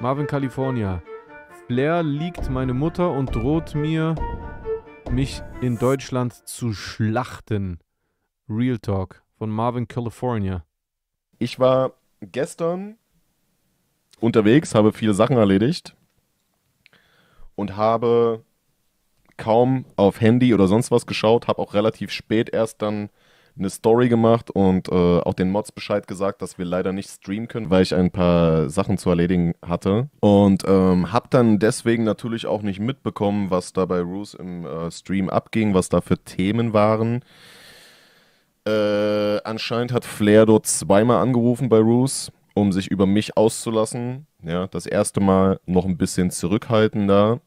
Marvin California. Blair liegt meine Mutter und droht mir, mich in Deutschland zu schlachten. Real Talk von Marvin California. Ich war gestern unterwegs, habe viele Sachen erledigt und habe kaum auf Handy oder sonst was geschaut, habe auch relativ spät erst dann eine Story gemacht und äh, auch den Mods Bescheid gesagt, dass wir leider nicht streamen können, weil ich ein paar Sachen zu erledigen hatte. Und ähm, habe dann deswegen natürlich auch nicht mitbekommen, was da bei Roos im äh, Stream abging, was da für Themen waren. Äh, anscheinend hat Flair dort zweimal angerufen bei Roos, um sich über mich auszulassen. Ja, das erste Mal noch ein bisschen zurückhaltender,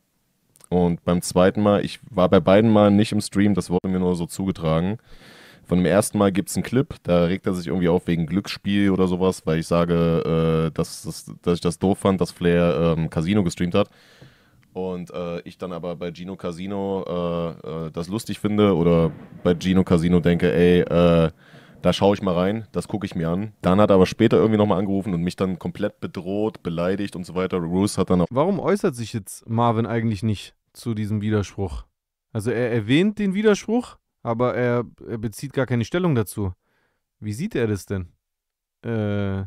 und beim zweiten Mal, ich war bei beiden Mal nicht im Stream, das wurde mir nur so zugetragen. Von dem ersten Mal gibt es einen Clip, da regt er sich irgendwie auf wegen Glücksspiel oder sowas, weil ich sage, äh, dass, dass, dass, ich das doof fand, dass Flair ähm, Casino gestreamt hat. Und äh, ich dann aber bei Gino Casino äh, äh das lustig finde oder bei Gino Casino denke, ey, äh, da schaue ich mal rein, das gucke ich mir an. Dann hat er aber später irgendwie nochmal angerufen und mich dann komplett bedroht, beleidigt und so weiter. Roos hat dann auch. Warum äußert sich jetzt Marvin eigentlich nicht? zu diesem Widerspruch. Also er erwähnt den Widerspruch, aber er, er bezieht gar keine Stellung dazu. Wie sieht er das denn? Äh,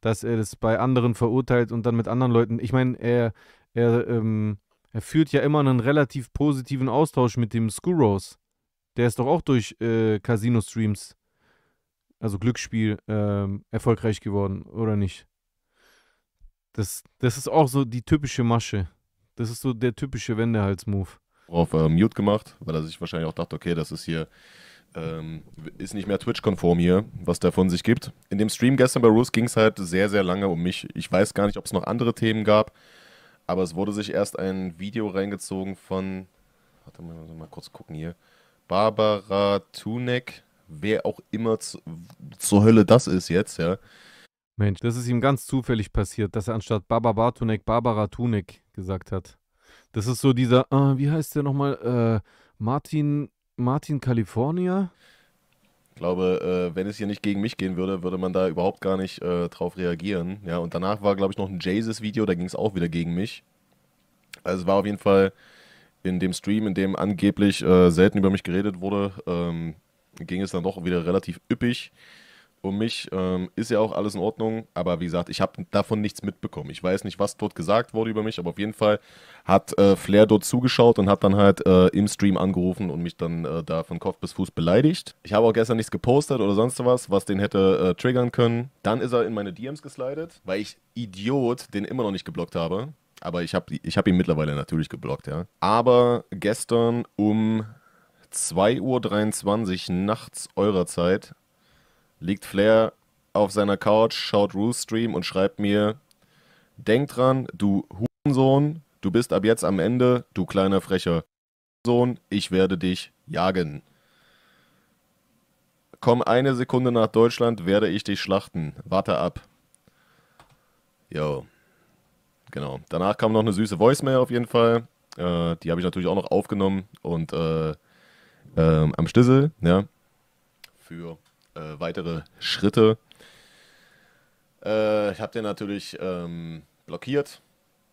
dass er das bei anderen verurteilt und dann mit anderen Leuten. Ich meine, er, er, ähm, er führt ja immer einen relativ positiven Austausch mit dem Skuros. Der ist doch auch durch äh, Casino-Streams, also Glücksspiel, ähm, erfolgreich geworden, oder nicht? Das, das ist auch so die typische Masche. Das ist so der typische Wendehals-Move. Auf äh, Mute gemacht, weil er sich wahrscheinlich auch dachte, okay, das ist hier, ähm, ist nicht mehr Twitch-konform hier, was der von sich gibt. In dem Stream gestern bei Roos ging es halt sehr, sehr lange um mich. Ich weiß gar nicht, ob es noch andere Themen gab, aber es wurde sich erst ein Video reingezogen von, warte mal, mal kurz gucken hier, Barbara Tunek, wer auch immer zu, zur Hölle das ist jetzt, ja. Mensch, das ist ihm ganz zufällig passiert, dass er anstatt Baba Bartunek Barbara Tunek gesagt hat. Das ist so dieser, äh, wie heißt der nochmal? Äh, Martin, Martin California? Ich glaube, äh, wenn es hier nicht gegen mich gehen würde, würde man da überhaupt gar nicht äh, drauf reagieren. Ja, und danach war, glaube ich, noch ein Jesus-Video, da ging es auch wieder gegen mich. Also es war auf jeden Fall in dem Stream, in dem angeblich äh, selten über mich geredet wurde, ähm, ging es dann doch wieder relativ üppig um mich. Ähm, ist ja auch alles in Ordnung, aber wie gesagt, ich habe davon nichts mitbekommen. Ich weiß nicht, was dort gesagt wurde über mich, aber auf jeden Fall hat äh, Flair dort zugeschaut und hat dann halt äh, im Stream angerufen und mich dann äh, da von Kopf bis Fuß beleidigt. Ich habe auch gestern nichts gepostet oder sonst was, was den hätte äh, triggern können. Dann ist er in meine DMs geslidet, weil ich Idiot den immer noch nicht geblockt habe. Aber ich habe ich hab ihn mittlerweile natürlich geblockt, ja. Aber gestern um 2.23 Uhr nachts eurer Zeit liegt Flair auf seiner Couch, schaut Ruth Stream und schreibt mir: Denk dran, du Hurensohn, du bist ab jetzt am Ende, du kleiner Frecher. Sohn, ich werde dich jagen. Komm eine Sekunde nach Deutschland, werde ich dich schlachten. Warte ab. Jo. Genau. Danach kam noch eine süße Voicemail auf jeden Fall. Äh, die habe ich natürlich auch noch aufgenommen und äh, ähm, am Stissel, ja. Ne, für äh, weitere Schritte. Äh, ich habe den natürlich ähm, blockiert.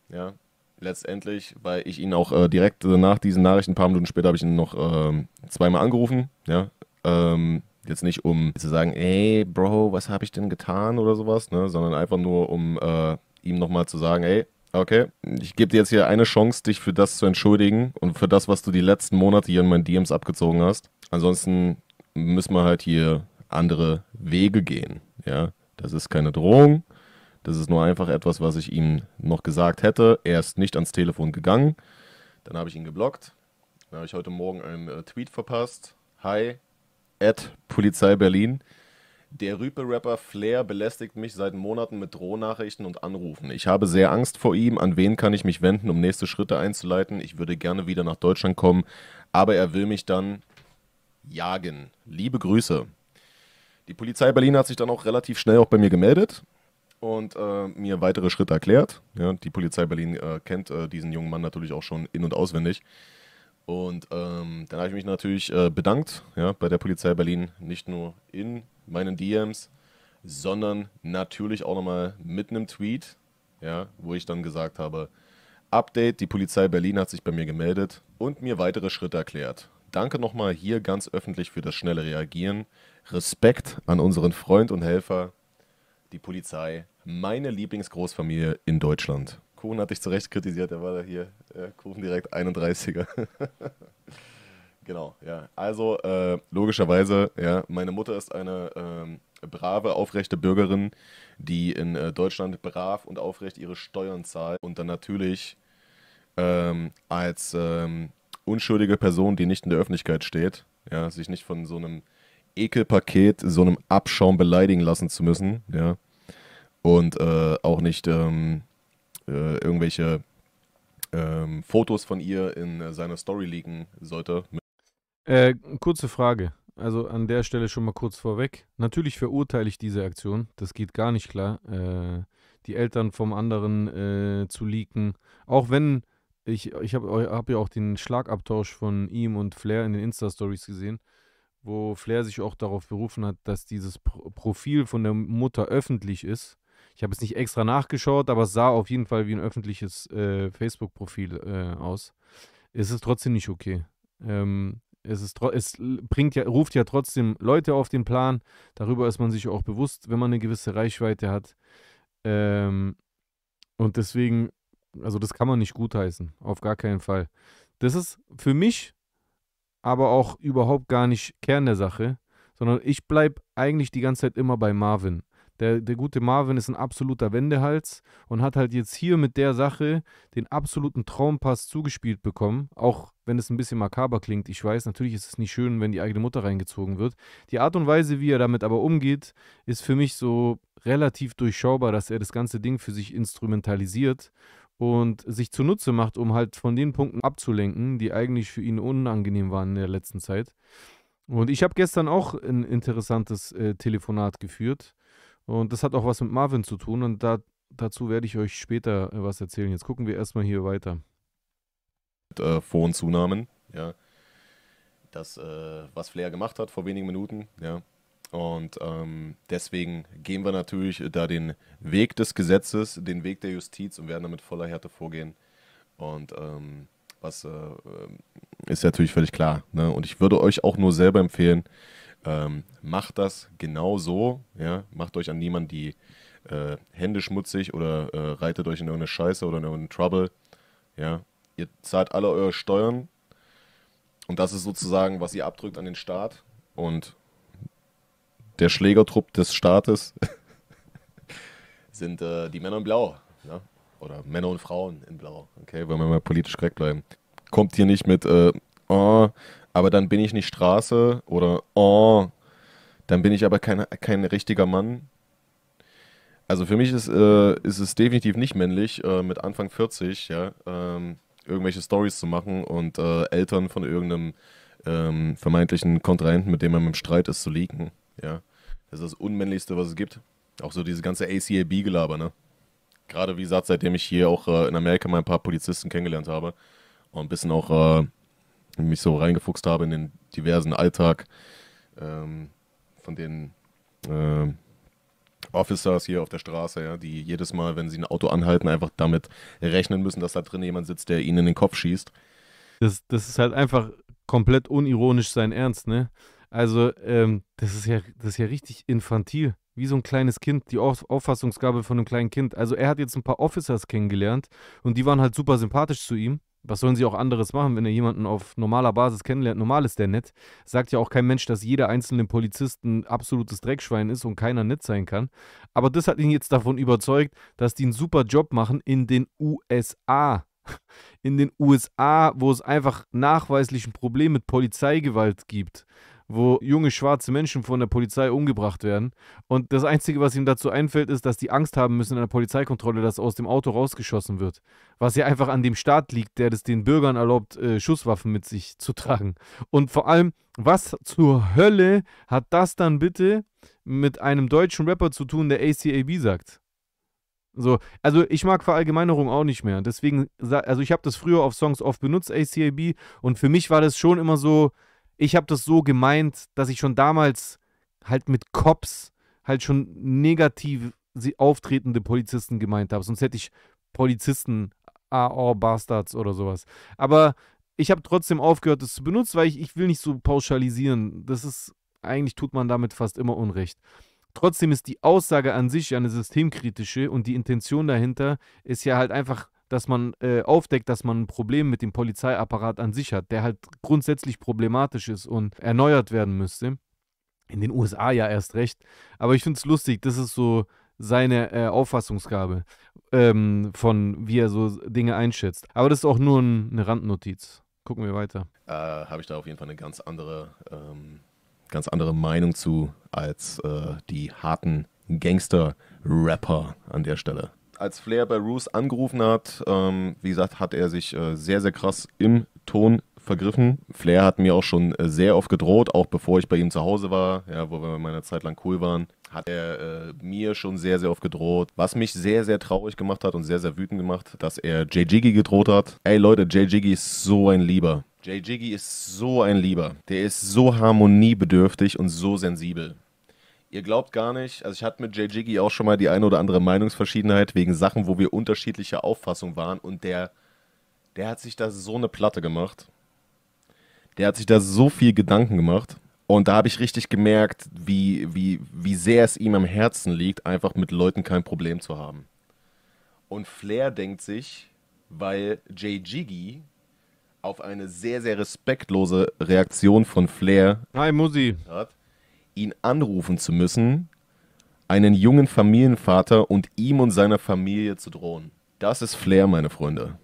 Ja, letztendlich, weil ich ihn auch äh, direkt nach diesen Nachrichten, ein paar Minuten später, habe ich ihn noch ähm, zweimal angerufen. Ja, ähm, jetzt nicht um zu sagen, ey, Bro, was habe ich denn getan oder sowas, ne? sondern einfach nur um äh, ihm nochmal zu sagen, ey, okay, ich gebe dir jetzt hier eine Chance, dich für das zu entschuldigen und für das, was du die letzten Monate hier in meinen DMs abgezogen hast. Ansonsten müssen wir halt hier andere Wege gehen. Ja, das ist keine Drohung. Das ist nur einfach etwas, was ich ihm noch gesagt hätte. Er ist nicht ans Telefon gegangen. Dann habe ich ihn geblockt. Dann habe ich heute Morgen einen äh, Tweet verpasst. Hi, at Polizei Berlin. Der Rüpe-Rapper Flair belästigt mich seit Monaten mit Drohnachrichten und Anrufen. Ich habe sehr Angst vor ihm. An wen kann ich mich wenden, um nächste Schritte einzuleiten? Ich würde gerne wieder nach Deutschland kommen, aber er will mich dann jagen. Liebe Grüße. Die Polizei Berlin hat sich dann auch relativ schnell auch bei mir gemeldet und äh, mir weitere Schritte erklärt. Ja, die Polizei Berlin äh, kennt äh, diesen jungen Mann natürlich auch schon in- und auswendig. Und ähm, dann habe ich mich natürlich äh, bedankt ja, bei der Polizei Berlin, nicht nur in meinen DMs, sondern natürlich auch nochmal mit einem Tweet, ja, wo ich dann gesagt habe, Update, die Polizei Berlin hat sich bei mir gemeldet und mir weitere Schritte erklärt. Danke nochmal hier ganz öffentlich für das schnelle Reagieren. Respekt an unseren Freund und Helfer, die Polizei, meine Lieblingsgroßfamilie in Deutschland. Kuhn hatte ich zu Recht kritisiert, er war da hier. Äh, Kuchen direkt 31er. genau, ja. Also, äh, logischerweise, ja, meine Mutter ist eine ähm, brave, aufrechte Bürgerin, die in äh, Deutschland brav und aufrecht ihre Steuern zahlt und dann natürlich ähm, als ähm, unschuldige Person, die nicht in der Öffentlichkeit steht, ja, sich nicht von so einem Ekelpaket, so einem Abschaum beleidigen lassen zu müssen, ja. Und äh, auch nicht ähm, äh, irgendwelche ähm, Fotos von ihr in äh, seiner Story liegen sollte. Äh, kurze Frage. Also an der Stelle schon mal kurz vorweg. Natürlich verurteile ich diese Aktion. Das geht gar nicht klar. Äh, die Eltern vom anderen äh, zu leaken. Auch wenn ich, ich habe hab ja auch den Schlagabtausch von ihm und Flair in den Insta-Stories gesehen wo Flair sich auch darauf berufen hat, dass dieses Profil von der Mutter öffentlich ist. Ich habe es nicht extra nachgeschaut, aber es sah auf jeden Fall wie ein öffentliches äh, Facebook-Profil äh, aus. Es ist trotzdem nicht okay. Ähm, es, ist, es bringt ja, ruft ja trotzdem Leute auf den Plan. Darüber ist man sich auch bewusst, wenn man eine gewisse Reichweite hat. Ähm, und deswegen, also das kann man nicht gutheißen, auf gar keinen Fall. Das ist für mich aber auch überhaupt gar nicht Kern der Sache, sondern ich bleibe eigentlich die ganze Zeit immer bei Marvin. Der, der gute Marvin ist ein absoluter Wendehals und hat halt jetzt hier mit der Sache den absoluten Traumpass zugespielt bekommen. Auch wenn es ein bisschen makaber klingt, ich weiß, natürlich ist es nicht schön, wenn die eigene Mutter reingezogen wird. Die Art und Weise, wie er damit aber umgeht, ist für mich so relativ durchschaubar, dass er das ganze Ding für sich instrumentalisiert und sich zunutze macht, um halt von den Punkten abzulenken, die eigentlich für ihn unangenehm waren in der letzten Zeit. Und ich habe gestern auch ein interessantes äh, Telefonat geführt und das hat auch was mit Marvin zu tun und da, dazu werde ich euch später äh, was erzählen. Jetzt gucken wir erstmal hier weiter. Äh, vor- und Zunahmen, ja. Das, äh, was Flair gemacht hat vor wenigen Minuten, ja. Und ähm, deswegen gehen wir natürlich da den Weg des Gesetzes, den Weg der Justiz und werden damit voller Härte vorgehen. Und ähm, was äh, ähm, ist natürlich völlig klar. Ne? Und ich würde euch auch nur selber empfehlen, ähm, macht das genau so. Ja? Macht euch an niemanden die äh, Hände schmutzig oder äh, reitet euch in irgendeine Scheiße oder in irgendeinen Trouble. Ja? Ihr zahlt alle eure Steuern. Und das ist sozusagen, was ihr abdrückt an den Staat. Und der Schlägertrupp des Staates sind äh, die Männer in Blau. Ne? Oder Männer und Frauen in Blau. Okay, wollen wir mal politisch korrekt bleiben. Kommt hier nicht mit, äh, oh, aber dann bin ich nicht Straße oder oh, dann bin ich aber kein, kein richtiger Mann. Also für mich ist, äh, ist es definitiv nicht männlich, äh, mit Anfang 40, ja, ähm, irgendwelche Stories zu machen und äh, Eltern von irgendeinem ähm, vermeintlichen Kontrahenten, mit dem man im Streit ist, zu liegen. Ja. Das ist das Unmännlichste, was es gibt. Auch so dieses ganze ACAB-Gelaber, ne? Gerade wie gesagt, seitdem ich hier auch äh, in Amerika mal ein paar Polizisten kennengelernt habe und ein bisschen auch äh, mich so reingefuchst habe in den diversen Alltag ähm, von den äh, Officers hier auf der Straße, ja, die jedes Mal, wenn sie ein Auto anhalten, einfach damit rechnen müssen, dass da drin jemand sitzt, der ihnen in den Kopf schießt. Das, das ist halt einfach komplett unironisch sein Ernst, ne? Also, ähm, das, ist ja, das ist ja richtig infantil. Wie so ein kleines Kind, die Auffassungsgabe von einem kleinen Kind. Also, er hat jetzt ein paar Officers kennengelernt und die waren halt super sympathisch zu ihm. Was sollen sie auch anderes machen, wenn er jemanden auf normaler Basis kennenlernt? Normal ist der nett. Sagt ja auch kein Mensch, dass jeder einzelne Polizist ein absolutes Dreckschwein ist und keiner nett sein kann. Aber das hat ihn jetzt davon überzeugt, dass die einen super Job machen in den USA. In den USA, wo es einfach nachweislich ein Problem mit Polizeigewalt gibt wo junge schwarze Menschen von der Polizei umgebracht werden. Und das Einzige, was ihm dazu einfällt, ist, dass die Angst haben müssen in der Polizeikontrolle, dass aus dem Auto rausgeschossen wird. Was ja einfach an dem Staat liegt, der es den Bürgern erlaubt, äh, Schusswaffen mit sich zu tragen. Und vor allem, was zur Hölle hat das dann bitte mit einem deutschen Rapper zu tun, der ACAB sagt? So, also ich mag Verallgemeinerung auch nicht mehr. Deswegen, also ich habe das früher auf Songs oft benutzt, ACAB, und für mich war das schon immer so, ich habe das so gemeint, dass ich schon damals halt mit Cops halt schon negativ auftretende Polizisten gemeint habe. Sonst hätte ich Polizisten, AO Bastards oder sowas. Aber ich habe trotzdem aufgehört, das zu benutzen, weil ich, ich will nicht so pauschalisieren. Das ist, eigentlich tut man damit fast immer Unrecht. Trotzdem ist die Aussage an sich ja eine systemkritische und die Intention dahinter ist ja halt einfach dass man äh, aufdeckt, dass man ein Problem mit dem Polizeiapparat an sich hat, der halt grundsätzlich problematisch ist und erneuert werden müsste. In den USA ja erst recht. Aber ich finde es lustig, das ist so seine äh, Auffassungsgabe ähm, von, wie er so Dinge einschätzt. Aber das ist auch nur ein, eine Randnotiz. Gucken wir weiter. Äh, Habe ich da auf jeden Fall eine ganz andere, ähm, ganz andere Meinung zu als äh, die harten Gangster-Rapper an der Stelle als Flair bei Roos angerufen hat, ähm, wie gesagt, hat er sich äh, sehr, sehr krass im Ton vergriffen. Flair hat mir auch schon äh, sehr oft gedroht, auch bevor ich bei ihm zu Hause war, ja, wo wir meiner Zeit lang cool waren, hat er äh, mir schon sehr, sehr oft gedroht. Was mich sehr, sehr traurig gemacht hat und sehr, sehr wütend gemacht, dass er Jay Jiggy gedroht hat. Ey Leute, Jay Jiggy ist so ein Lieber. Jay Jiggy ist so ein Lieber. Der ist so harmoniebedürftig und so sensibel. Ihr glaubt gar nicht, also ich hatte mit Jay Jiggy auch schon mal die eine oder andere Meinungsverschiedenheit wegen Sachen, wo wir unterschiedlicher Auffassung waren und der, der hat sich da so eine Platte gemacht. Der hat sich da so viel Gedanken gemacht. Und da habe ich richtig gemerkt, wie, wie, wie sehr es ihm am Herzen liegt, einfach mit Leuten kein Problem zu haben. Und Flair denkt sich, weil Jay Jiggy auf eine sehr, sehr respektlose Reaktion von Flair. Hi, Musi. Hat, ihn anrufen zu müssen, einen jungen Familienvater und ihm und seiner Familie zu drohen. Das ist Flair, meine Freunde.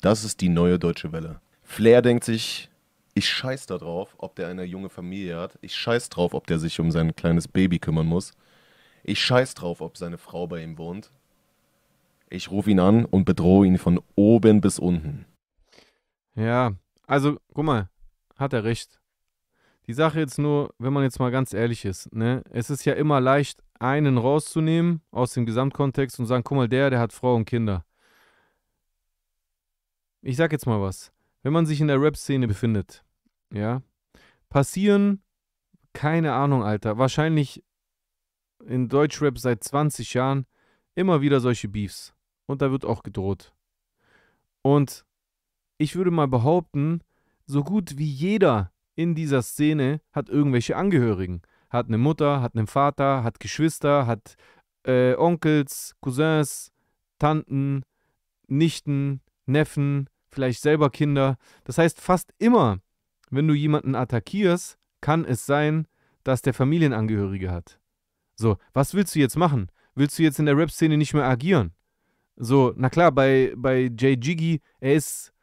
Das ist die neue deutsche Welle. Flair denkt sich, ich scheiß da drauf, ob der eine junge Familie hat. Ich scheiß drauf, ob der sich um sein kleines Baby kümmern muss. Ich scheiß drauf, ob seine Frau bei ihm wohnt. Ich rufe ihn an und bedrohe ihn von oben bis unten. Ja, also guck mal, hat er recht. Die Sache jetzt nur, wenn man jetzt mal ganz ehrlich ist, ne? Es ist ja immer leicht, einen rauszunehmen aus dem Gesamtkontext und sagen, guck mal, der, der hat Frau und Kinder. Ich sag jetzt mal was. Wenn man sich in der Rap-Szene befindet, ja, passieren, keine Ahnung, Alter, wahrscheinlich in Deutschrap seit 20 Jahren immer wieder solche Beefs. Und da wird auch gedroht. Und ich würde mal behaupten, so gut wie jeder in dieser Szene hat irgendwelche Angehörigen. Hat eine Mutter, hat einen Vater, hat Geschwister, hat äh, Onkels, Cousins, Tanten, Nichten, Neffen, vielleicht selber Kinder. Das heißt, fast immer, wenn du jemanden attackierst, kann es sein, dass der Familienangehörige hat. So, was willst du jetzt machen? Willst du jetzt in der Rap-Szene nicht mehr agieren? So, na klar, bei, bei Jay Jiggy, er ist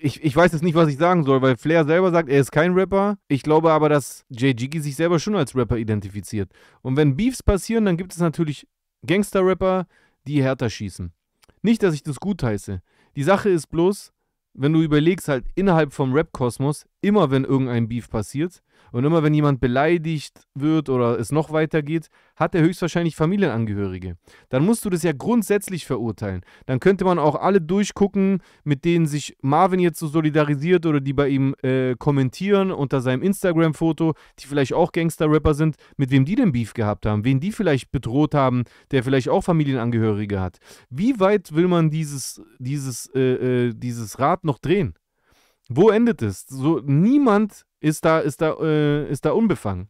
ich, ich weiß jetzt nicht, was ich sagen soll, weil Flair selber sagt, er ist kein Rapper. Ich glaube aber, dass Jay Jiggy sich selber schon als Rapper identifiziert. Und wenn Beefs passieren, dann gibt es natürlich Gangster-Rapper, die härter schießen. Nicht, dass ich das gut heiße. Die Sache ist bloß, wenn du überlegst, halt innerhalb vom Rap-Kosmos, immer wenn irgendein Beef passiert, und immer wenn jemand beleidigt wird oder es noch weiter geht, hat er höchstwahrscheinlich Familienangehörige. Dann musst du das ja grundsätzlich verurteilen. Dann könnte man auch alle durchgucken, mit denen sich Marvin jetzt so solidarisiert oder die bei ihm äh, kommentieren unter seinem Instagram-Foto, die vielleicht auch Gangster-Rapper sind, mit wem die den Beef gehabt haben, wen die vielleicht bedroht haben, der vielleicht auch Familienangehörige hat. Wie weit will man dieses, dieses, äh, äh, dieses Rad noch drehen? Wo endet es? So, niemand ist da, ist da, äh, ist da unbefangen.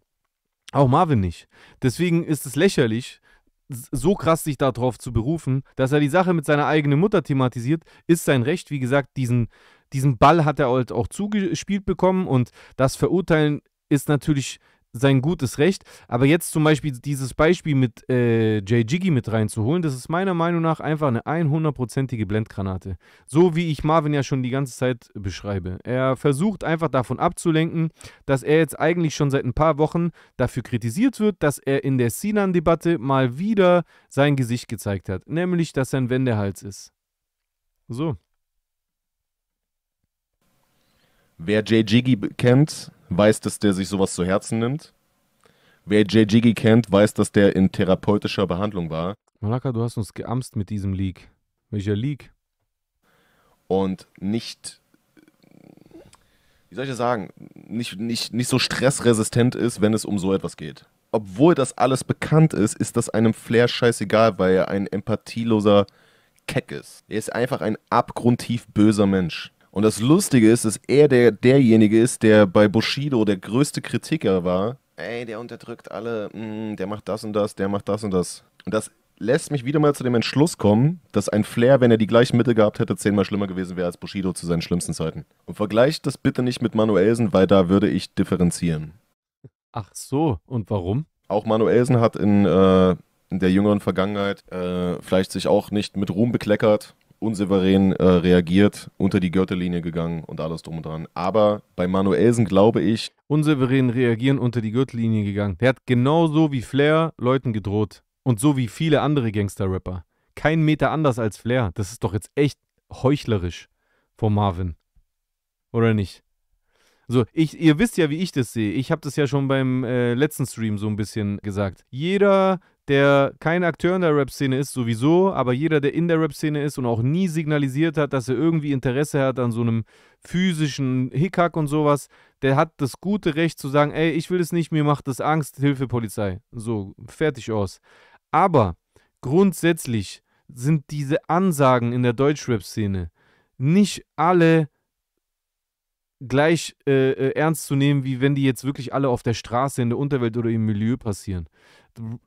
Auch Marvin nicht. Deswegen ist es lächerlich, so krass sich darauf zu berufen, dass er die Sache mit seiner eigenen Mutter thematisiert, ist sein Recht. Wie gesagt, diesen, diesen Ball hat er halt auch zugespielt bekommen und das Verurteilen ist natürlich sein gutes Recht. Aber jetzt zum Beispiel dieses Beispiel mit äh, Jay Jiggy mit reinzuholen, das ist meiner Meinung nach einfach eine 100%ige Blendgranate. So wie ich Marvin ja schon die ganze Zeit beschreibe. Er versucht einfach davon abzulenken, dass er jetzt eigentlich schon seit ein paar Wochen dafür kritisiert wird, dass er in der Sinan-Debatte mal wieder sein Gesicht gezeigt hat. Nämlich, dass er ein Wendehals ist. So. Wer Jay Jiggy kennt, weiß, dass der sich sowas zu Herzen nimmt. Wer JGG kennt, weiß, dass der in therapeutischer Behandlung war. Malaka, du hast uns geamst mit diesem Leak. Welcher Leak? Und nicht, wie soll ich das sagen, nicht, nicht, nicht so stressresistent ist, wenn es um so etwas geht. Obwohl das alles bekannt ist, ist das einem Flair scheißegal, weil er ein empathieloser Keck ist. Er ist einfach ein abgrundtief böser Mensch. Und das Lustige ist, dass er der, derjenige ist, der bei Bushido der größte Kritiker war. Ey, der unterdrückt alle, mh, mm, der macht das und das, der macht das und das. Und das lässt mich wieder mal zu dem Entschluss kommen, dass ein Flair, wenn er die gleichen Mittel gehabt hätte, zehnmal schlimmer gewesen wäre als Bushido zu seinen schlimmsten Zeiten. Und vergleicht das bitte nicht mit Manuelsen, weil da würde ich differenzieren. Ach so, und warum? Auch Manuelsen hat in, äh, in der jüngeren Vergangenheit äh, vielleicht sich auch nicht mit Ruhm bekleckert, unsouverän äh, reagiert, unter die Gürtellinie gegangen und alles drum und dran. Aber bei Manuelsen glaube ich. Unsouverän reagieren, unter die Gürtellinie gegangen. Der hat genauso wie Flair Leuten gedroht. Und so wie viele andere Gangster-Rapper. Kein Meter anders als Flair. Das ist doch jetzt echt heuchlerisch vor Marvin. Oder nicht? So, ich, ihr wisst ja, wie ich das sehe. Ich habe das ja schon beim äh, letzten Stream so ein bisschen gesagt. Jeder der kein Akteur in der Rap-Szene ist, sowieso, aber jeder, der in der Rap-Szene ist und auch nie signalisiert hat, dass er irgendwie Interesse hat an so einem physischen Hickhack und sowas, der hat das gute Recht zu sagen, ey, ich will es nicht, mir macht das Angst, Hilfe Polizei. So, fertig aus. Aber grundsätzlich sind diese Ansagen in der deutsch rap szene nicht alle gleich äh, äh, ernst zu nehmen, wie wenn die jetzt wirklich alle auf der Straße, in der Unterwelt oder im Milieu passieren.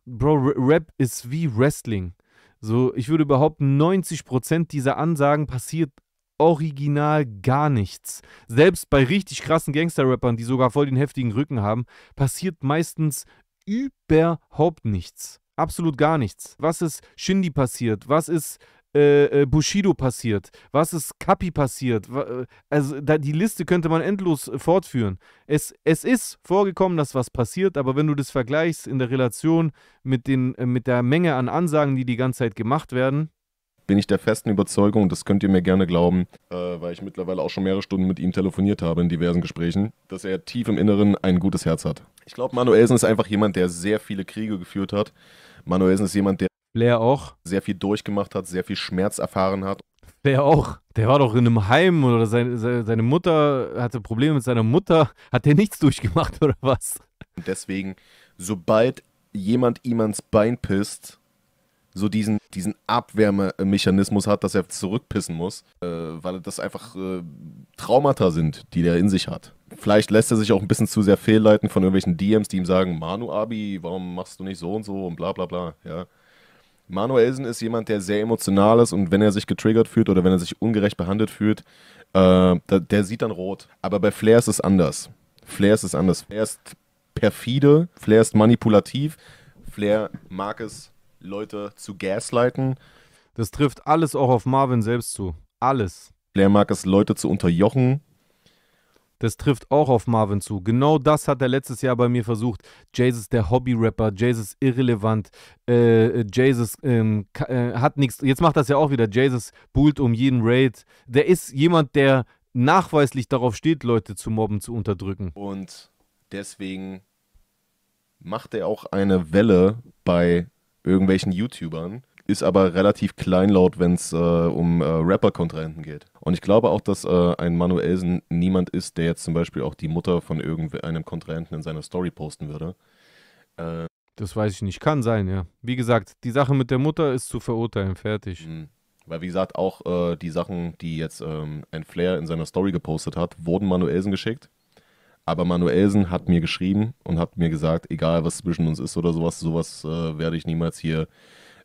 Bro, Rap ist wie Wrestling. So, ich würde behaupten, 90% dieser Ansagen passiert original gar nichts. Selbst bei richtig krassen Gangster-Rappern, die sogar voll den heftigen Rücken haben, passiert meistens überhaupt nichts. Absolut gar nichts. Was ist Shindy passiert? Was ist äh, äh, Bushido passiert? Was ist Kapi passiert? Äh, also da, die Liste könnte man endlos äh, fortführen. Es, es ist vorgekommen, dass was passiert, aber wenn du das vergleichst in der Relation mit, den, mit der Menge an Ansagen, die die ganze Zeit gemacht werden, bin ich der festen Überzeugung, das könnt ihr mir gerne glauben, äh, weil ich mittlerweile auch schon mehrere Stunden mit ihm telefoniert habe in diversen Gesprächen, dass er tief im Inneren ein gutes Herz hat. Ich glaube, Manuelsen ist einfach jemand, der sehr viele Kriege geführt hat. Manuelsen ist jemand, der Flair auch. Sehr viel durchgemacht hat, sehr viel Schmerz erfahren hat. Flair auch. Der war doch in einem Heim oder seine, seine Mutter hatte Probleme mit seiner Mutter. Hat der nichts durchgemacht oder was? Und deswegen, sobald jemand ihm ans Bein pisst, so diesen, diesen Abwärmemechanismus hat, dass er zurückpissen muss, äh, weil das einfach äh, Traumata sind, die der in sich hat. Vielleicht lässt er sich auch ein bisschen zu sehr fehlleiten von irgendwelchen DMs, die ihm sagen, Manu Abi, warum machst du nicht so und so und bla bla bla. Ja. Manuelsen ist jemand, der sehr emotional ist und wenn er sich getriggert fühlt oder wenn er sich ungerecht behandelt fühlt, äh, der, sieht dann rot. Aber bei Flair ist es anders. Flair ist es anders. Flair ist perfide, Flair ist manipulativ, Flair mag es, Leute zu gaslighten. Das trifft alles auch auf Marvin selbst zu. Alles. Flair mag es, Leute zu unterjochen, das trifft auch auf Marvin zu. Genau das hat er letztes Jahr bei mir versucht. Jesus der Hobby-Rapper, Jesus irrelevant, äh, äh Jesus ähm, äh, hat nichts. Jetzt macht das ja auch wieder. Jesus buhlt um jeden Raid. Der ist jemand, der nachweislich darauf steht, Leute zu mobben, zu unterdrücken. Und deswegen macht er auch eine Welle bei irgendwelchen YouTubern, ist aber relativ kleinlaut, wenn es äh, um äh, Rapper-Kontrahenten geht. Und ich glaube auch, dass äh, ein Manuelsen niemand ist, der jetzt zum Beispiel auch die Mutter von irgendeinem Kontrahenten in seiner Story posten würde. Äh. das weiß ich nicht. Kann sein, ja. Wie gesagt, die Sache mit der Mutter ist zu verurteilen. Fertig. Mhm. Weil, wie gesagt, auch äh, die Sachen, die jetzt ähm, ein Flair in seiner Story gepostet hat, wurden Manuelsen geschickt. Aber Manuelsen hat mir geschrieben und hat mir gesagt, egal was zwischen uns ist oder sowas, sowas äh, werde ich niemals hier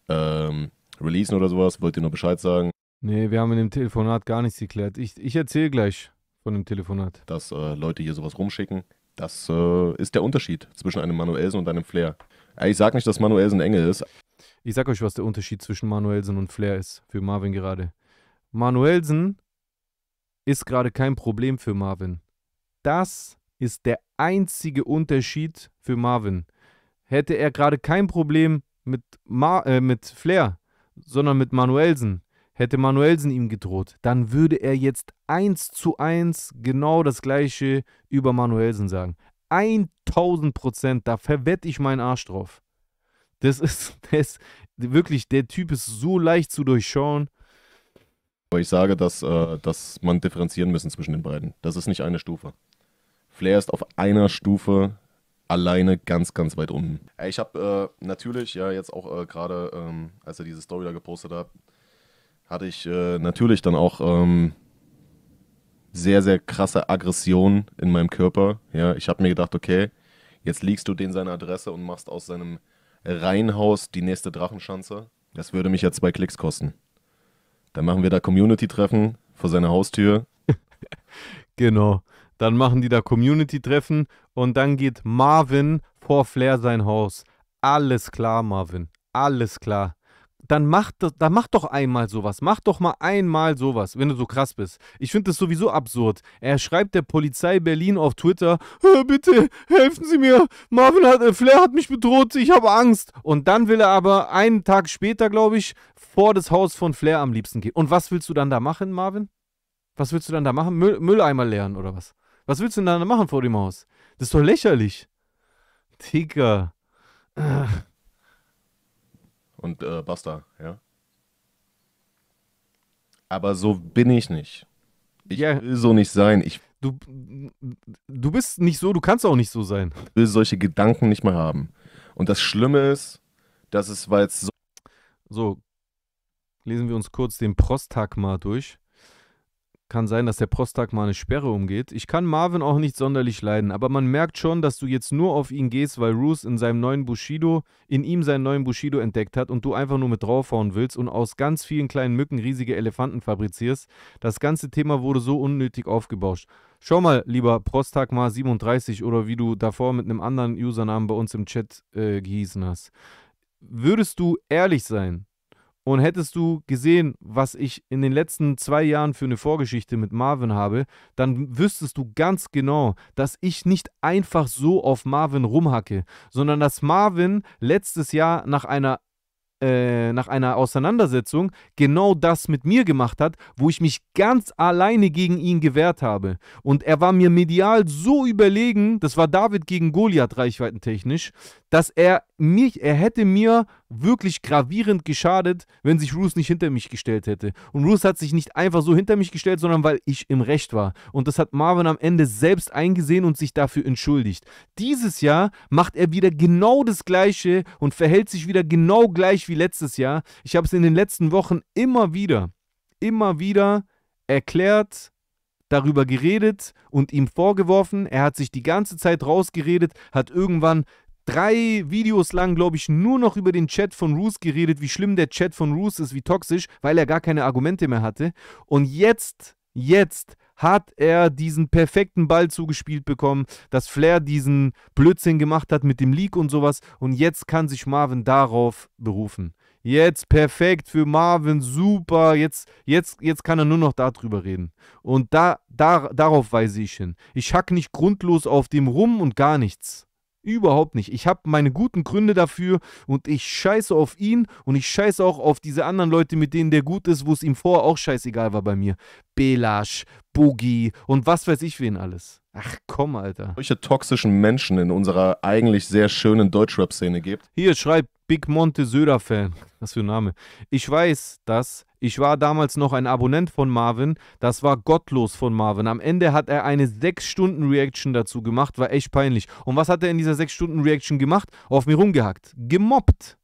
ähm, releasen oder sowas? Wollt ihr nur Bescheid sagen? Nee, wir haben in dem Telefonat gar nichts geklärt. Ich, ich erzähle gleich von dem Telefonat. Dass äh, Leute hier sowas rumschicken, das äh, ist der Unterschied zwischen einem Manuelsen und einem Flair. Äh, ich sage nicht, dass Manuelsen Engel ist. Ich sag euch, was der Unterschied zwischen Manuelsen und Flair ist, für Marvin gerade. Manuelsen ist gerade kein Problem für Marvin. Das ist der einzige Unterschied für Marvin. Hätte er gerade kein Problem, mit, Ma äh, mit Flair, sondern mit Manuelsen. Hätte Manuelsen ihm gedroht, dann würde er jetzt eins zu eins genau das gleiche über Manuelsen sagen. 1000 Prozent, da verwette ich meinen Arsch drauf. Das ist, das, wirklich, der Typ ist so leicht zu durchschauen. Aber ich sage, dass, äh, dass man differenzieren müssen zwischen den beiden. Das ist nicht eine Stufe. Flair ist auf einer Stufe alleine ganz, ganz weit unten. Ich habe äh, natürlich ja jetzt auch äh, gerade, ähm, als er diese Story da gepostet hat, hatte ich äh, natürlich dann auch ähm, sehr, sehr krasse Aggression in meinem Körper. Ja, ich habe mir gedacht, okay, jetzt liegst du den seine Adresse und machst aus seinem Reihenhaus die nächste Drachenschanze. Das würde mich ja zwei Klicks kosten. Dann machen wir da Community-Treffen vor seiner Haustür. genau. Dann machen die da Community-Treffen und dann geht Marvin vor Flair sein Haus. Alles klar, Marvin. Alles klar dann mach, dann mach doch einmal sowas. Mach doch mal einmal sowas, wenn du so krass bist. Ich finde das sowieso absurd. Er schreibt der Polizei Berlin auf Twitter: Bitte helfen Sie mir. Marvin hat, äh, Flair hat mich bedroht. Ich habe Angst. Und dann will er aber einen Tag später, glaube ich, vor das Haus von Flair am liebsten gehen. Und was willst du dann da machen, Marvin? Was willst du dann da machen? Mülleimer leeren oder was? Was willst du denn da machen vor dem Haus? Das ist doch lächerlich. Digga. Und äh, basta, ja. Aber so bin ich nicht. Ich yeah. will so nicht sein. Ich du, du bist nicht so, du kannst auch nicht so sein. Ich will solche Gedanken nicht mehr haben. Und das Schlimme ist, dass es, weil es so. So, lesen wir uns kurz den Prostagma durch. Kann sein, dass der Prostag mal eine Sperre umgeht. Ich kann Marvin auch nicht sonderlich leiden, aber man merkt schon, dass du jetzt nur auf ihn gehst, weil Roos in seinem neuen Bushido, in ihm seinen neuen Bushido entdeckt hat und du einfach nur mit draufhauen willst und aus ganz vielen kleinen Mücken riesige Elefanten fabrizierst. Das ganze Thema wurde so unnötig aufgebauscht. Schau mal, lieber Prostagma 37 oder wie du davor mit einem anderen Usernamen bei uns im Chat äh, gehießen hast. Würdest du ehrlich sein, und hättest du gesehen, was ich in den letzten zwei Jahren für eine Vorgeschichte mit Marvin habe, dann wüsstest du ganz genau, dass ich nicht einfach so auf Marvin rumhacke, sondern dass Marvin letztes Jahr nach einer äh, nach einer Auseinandersetzung genau das mit mir gemacht hat, wo ich mich ganz alleine gegen ihn gewehrt habe. Und er war mir medial so überlegen, das war David gegen Goliath reichweitentechnisch, dass er mich, er hätte mir wirklich gravierend geschadet, wenn sich Roos nicht hinter mich gestellt hätte. Und Roos hat sich nicht einfach so hinter mich gestellt, sondern weil ich im Recht war. Und das hat Marvin am Ende selbst eingesehen und sich dafür entschuldigt. Dieses Jahr macht er wieder genau das Gleiche und verhält sich wieder genau gleich wie letztes Jahr. Ich habe es in den letzten Wochen immer wieder, immer wieder erklärt, darüber geredet und ihm vorgeworfen. Er hat sich die ganze Zeit rausgeredet, hat irgendwann drei Videos lang, glaube ich, nur noch über den Chat von Roos geredet, wie schlimm der Chat von Roos ist, wie toxisch, weil er gar keine Argumente mehr hatte. Und jetzt, jetzt hat er diesen perfekten Ball zugespielt bekommen, dass Flair diesen Blödsinn gemacht hat mit dem Leak und sowas. Und jetzt kann sich Marvin darauf berufen. Jetzt perfekt für Marvin, super. Jetzt, jetzt, jetzt kann er nur noch darüber reden. Und da, da, darauf weise ich hin. Ich hack nicht grundlos auf dem rum und gar nichts. Überhaupt nicht. Ich habe meine guten Gründe dafür und ich scheiße auf ihn und ich scheiße auch auf diese anderen Leute, mit denen der gut ist, wo es ihm vorher auch scheißegal war bei mir. Belasch, Boogie und was weiß ich wen alles. Ach komm, Alter. Welche toxischen Menschen in unserer eigentlich sehr schönen Deutschrap-Szene gibt. Hier schreibt Big Monte Söder-Fan. Was für ein Name. Ich weiß, dass ich war damals noch ein Abonnent von Marvin. Das war gottlos von Marvin. Am Ende hat er eine 6-Stunden-Reaction dazu gemacht. War echt peinlich. Und was hat er in dieser 6-Stunden-Reaction gemacht? Auf mir rumgehackt. Gemobbt.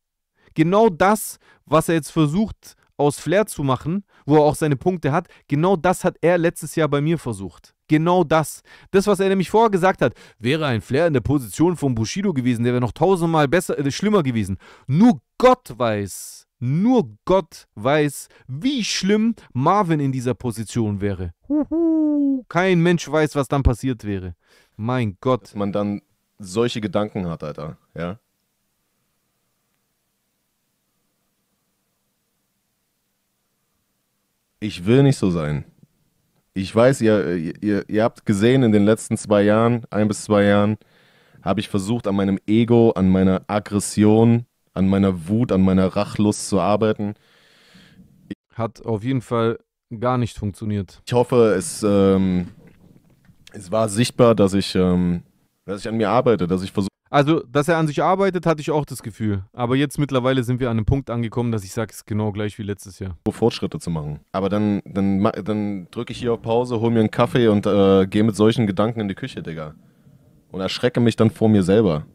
Genau das, was er jetzt versucht, aus Flair zu machen, wo er auch seine Punkte hat, genau das hat er letztes Jahr bei mir versucht. Genau das. Das, was er nämlich vorher gesagt hat, wäre ein Flair in der Position von Bushido gewesen, der wäre noch tausendmal besser, äh, schlimmer gewesen. Nur Gott weiß, nur Gott weiß, wie schlimm Marvin in dieser Position wäre. Huhu, kein Mensch weiß, was dann passiert wäre. Mein Gott. Dass man dann solche Gedanken hat, Alter. Ja. Ich will nicht so sein. Ich weiß, ihr, ihr, ihr habt gesehen in den letzten zwei Jahren, ein bis zwei Jahren, habe ich versucht, an meinem Ego, an meiner Aggression, an meiner Wut, an meiner Rachlust zu arbeiten. Hat auf jeden Fall gar nicht funktioniert. Ich hoffe, es, ähm, es war sichtbar, dass ich, ähm, dass ich an mir arbeite, dass ich versuche. Also, dass er an sich arbeitet, hatte ich auch das Gefühl. Aber jetzt mittlerweile sind wir an einem Punkt angekommen, dass ich sage, es ist genau gleich wie letztes Jahr. Fortschritte zu machen. Aber dann, dann, dann drücke ich hier auf Pause, hole mir einen Kaffee und äh, gehe mit solchen Gedanken in die Küche, Digga. Und erschrecke mich dann vor mir selber.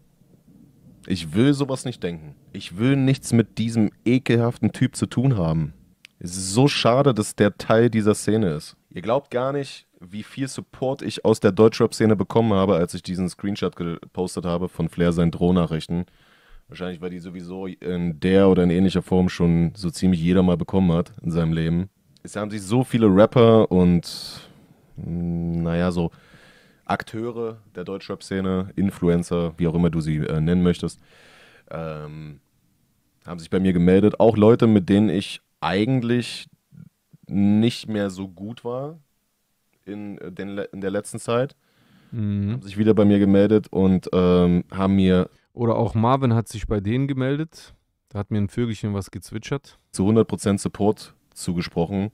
Ich will sowas nicht denken. Ich will nichts mit diesem ekelhaften Typ zu tun haben. Es ist so schade, dass der Teil dieser Szene ist. Ihr glaubt gar nicht, wie viel Support ich aus der Deutschrap-Szene bekommen habe, als ich diesen Screenshot gepostet habe von Flair seinen Drohnachrichten. Wahrscheinlich, weil die sowieso in der oder in ähnlicher Form schon so ziemlich jeder mal bekommen hat in seinem Leben. Es haben sich so viele Rapper und, hm, naja, so Akteure der Deutschrap-Szene, Influencer, wie auch immer du sie äh, nennen möchtest, ähm, haben sich bei mir gemeldet. Auch Leute, mit denen ich eigentlich nicht mehr so gut war in, äh, den, in der letzten Zeit, mhm. haben sich wieder bei mir gemeldet und ähm, haben mir. Oder auch Marvin hat sich bei denen gemeldet. Da hat mir ein Vögelchen was gezwitschert. Zu 100% Support zugesprochen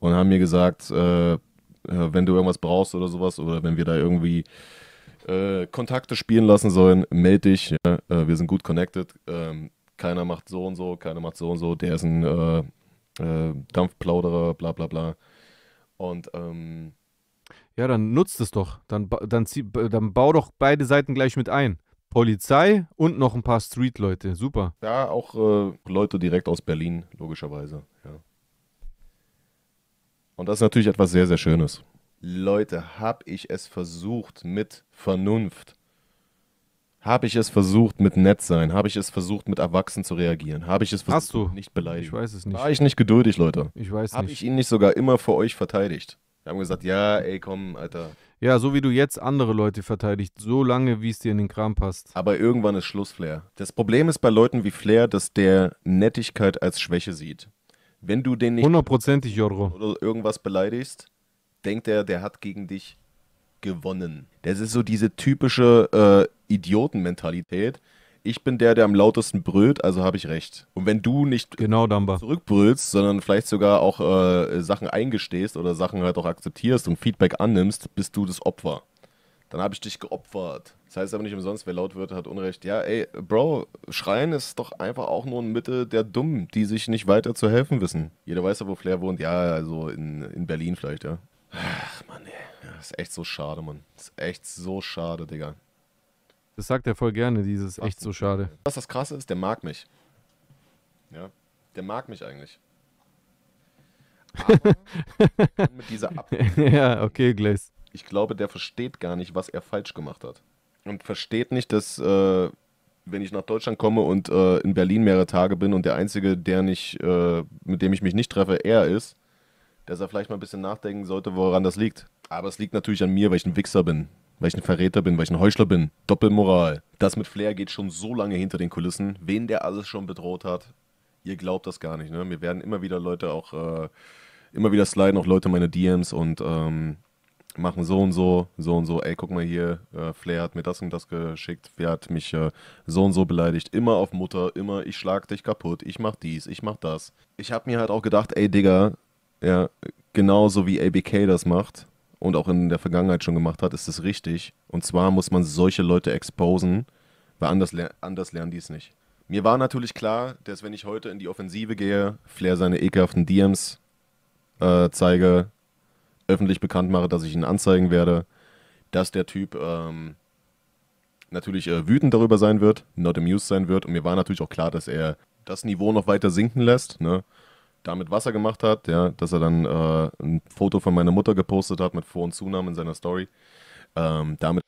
und haben mir gesagt, äh, wenn du irgendwas brauchst oder sowas oder wenn wir da irgendwie äh, Kontakte spielen lassen sollen, melde dich. Ja, äh, wir sind gut connected. Ähm, keiner macht so und so, keiner macht so und so, der ist ein äh, äh, Dampfplauderer, bla bla bla. Und ähm, ja, dann nutzt es doch. Dann, dann, zieh, dann bau doch beide Seiten gleich mit ein. Polizei und noch ein paar Street-Leute. Super. Ja, auch äh, Leute direkt aus Berlin, logischerweise. Ja. Und das ist natürlich etwas sehr, sehr Schönes. Leute, hab ich es versucht mit Vernunft habe ich es versucht mit nett sein? Habe ich es versucht mit erwachsen zu reagieren? Habe ich es versucht Hast du? nicht beleidigen? Ich weiß es nicht. War ich nicht geduldig, Leute? Ich weiß hab nicht. Habe ich ihn nicht sogar immer vor euch verteidigt? Wir haben gesagt, ja, ey, komm, Alter. Ja, so wie du jetzt andere Leute verteidigst, so lange, wie es dir in den Kram passt. Aber irgendwann ist Schluss, Flair. Das Problem ist bei Leuten wie Flair, dass der Nettigkeit als Schwäche sieht. Wenn du den nicht hundertprozentig Jorro. oder irgendwas beleidigst, denkt er, der hat gegen dich gewonnen. Das ist so diese typische äh, Idiotenmentalität. Ich bin der, der am lautesten brüllt, also habe ich recht. Und wenn du nicht genau, Dumba. zurückbrüllst, sondern vielleicht sogar auch äh, Sachen eingestehst oder Sachen halt auch akzeptierst und Feedback annimmst, bist du das Opfer. Dann habe ich dich geopfert. Das heißt aber nicht umsonst, wer laut wird, hat Unrecht. Ja, ey, Bro, schreien ist doch einfach auch nur ein Mittel der Dummen, die sich nicht weiter zu helfen wissen. Jeder weiß ja, wo Flair wohnt. Ja, also in, in Berlin vielleicht, ja. Ach, Mann, ey. Ist echt so schade, Mann. Ist echt so schade, Digga. Das sagt er voll gerne, dieses echt so schade. Was das Krasse ist, der mag mich. Ja, der mag mich eigentlich. Aber mit dieser Ab Ja, okay, Glaze. Ich glaube, der versteht gar nicht, was er falsch gemacht hat. Und versteht nicht, dass, äh, wenn ich nach Deutschland komme und äh, in Berlin mehrere Tage bin und der Einzige, der nicht, äh, mit dem ich mich nicht treffe, er ist, dass er vielleicht mal ein bisschen nachdenken sollte, woran das liegt. Aber es liegt natürlich an mir, weil ich ein Wichser bin, weil ich ein Verräter bin, weil ich ein Heuchler bin. Doppelmoral. Das mit Flair geht schon so lange hinter den Kulissen. Wen der alles schon bedroht hat, ihr glaubt das gar nicht. Ne? Mir werden immer wieder Leute auch, äh, immer wieder sliden auch Leute meine DMs und ähm, machen so und so, so und so. Ey, guck mal hier, äh, Flair hat mir das und das geschickt. Wer hat mich äh, so und so beleidigt? Immer auf Mutter, immer ich schlag dich kaputt, ich mach dies, ich mach das. Ich hab mir halt auch gedacht, ey Digga, ja, genauso wie ABK das macht, und auch in der Vergangenheit schon gemacht hat, ist das richtig. Und zwar muss man solche Leute exposen, weil anders, ler anders lernen die es nicht. Mir war natürlich klar, dass wenn ich heute in die Offensive gehe, Flair seine ekelhaften DMs äh, zeige, öffentlich bekannt mache, dass ich ihn anzeigen werde, dass der Typ ähm, natürlich äh, wütend darüber sein wird, not amused sein wird. Und mir war natürlich auch klar, dass er das Niveau noch weiter sinken lässt. Ne? damit Wasser gemacht hat, ja, dass er dann äh, ein Foto von meiner Mutter gepostet hat mit Vor- und Zunahmen in seiner Story. Ähm, damit.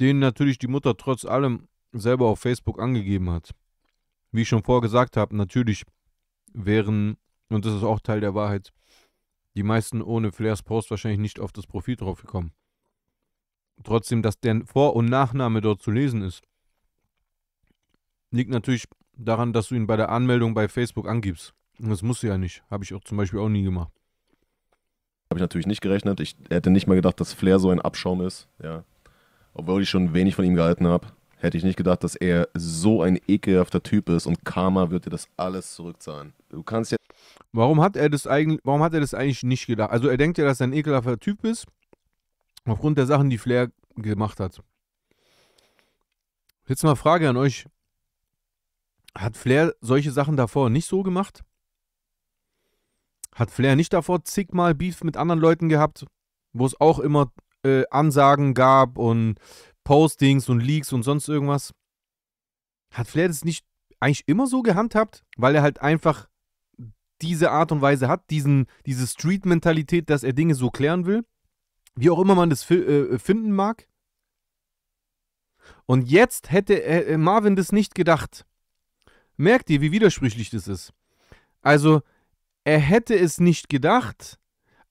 Den natürlich die Mutter trotz allem selber auf Facebook angegeben hat. Wie ich schon vorher gesagt habe, natürlich wären, und das ist auch Teil der Wahrheit, die meisten ohne Flairs Post wahrscheinlich nicht auf das Profil drauf gekommen. Trotzdem, dass der Vor- und Nachname dort zu lesen ist, liegt natürlich daran, dass du ihn bei der Anmeldung bei Facebook angibst. Das musst du ja nicht. Habe ich auch zum Beispiel auch nie gemacht. Habe ich natürlich nicht gerechnet. Ich hätte nicht mal gedacht, dass Flair so ein Abschaum ist. Ja. Obwohl ich schon wenig von ihm gehalten habe, hätte ich nicht gedacht, dass er so ein ekelhafter Typ ist und Karma wird dir das alles zurückzahlen. Du kannst ja. Warum hat er das eigentlich, warum hat er das eigentlich nicht gedacht? Also er denkt ja, dass er ein ekelhafter Typ ist, aufgrund der Sachen, die Flair gemacht hat. Jetzt mal Frage an euch. Hat Flair solche Sachen davor nicht so gemacht? Hat Flair nicht davor zigmal Beef mit anderen Leuten gehabt, wo es auch immer äh, Ansagen gab und Postings und Leaks und sonst irgendwas? Hat Flair das nicht eigentlich immer so gehandhabt, weil er halt einfach diese Art und Weise hat, diesen, diese Street-Mentalität, dass er Dinge so klären will, wie auch immer man das äh, finden mag. Und jetzt hätte äh, äh, Marvin das nicht gedacht. Merkt ihr, wie widersprüchlich das ist? Also, er hätte es nicht gedacht,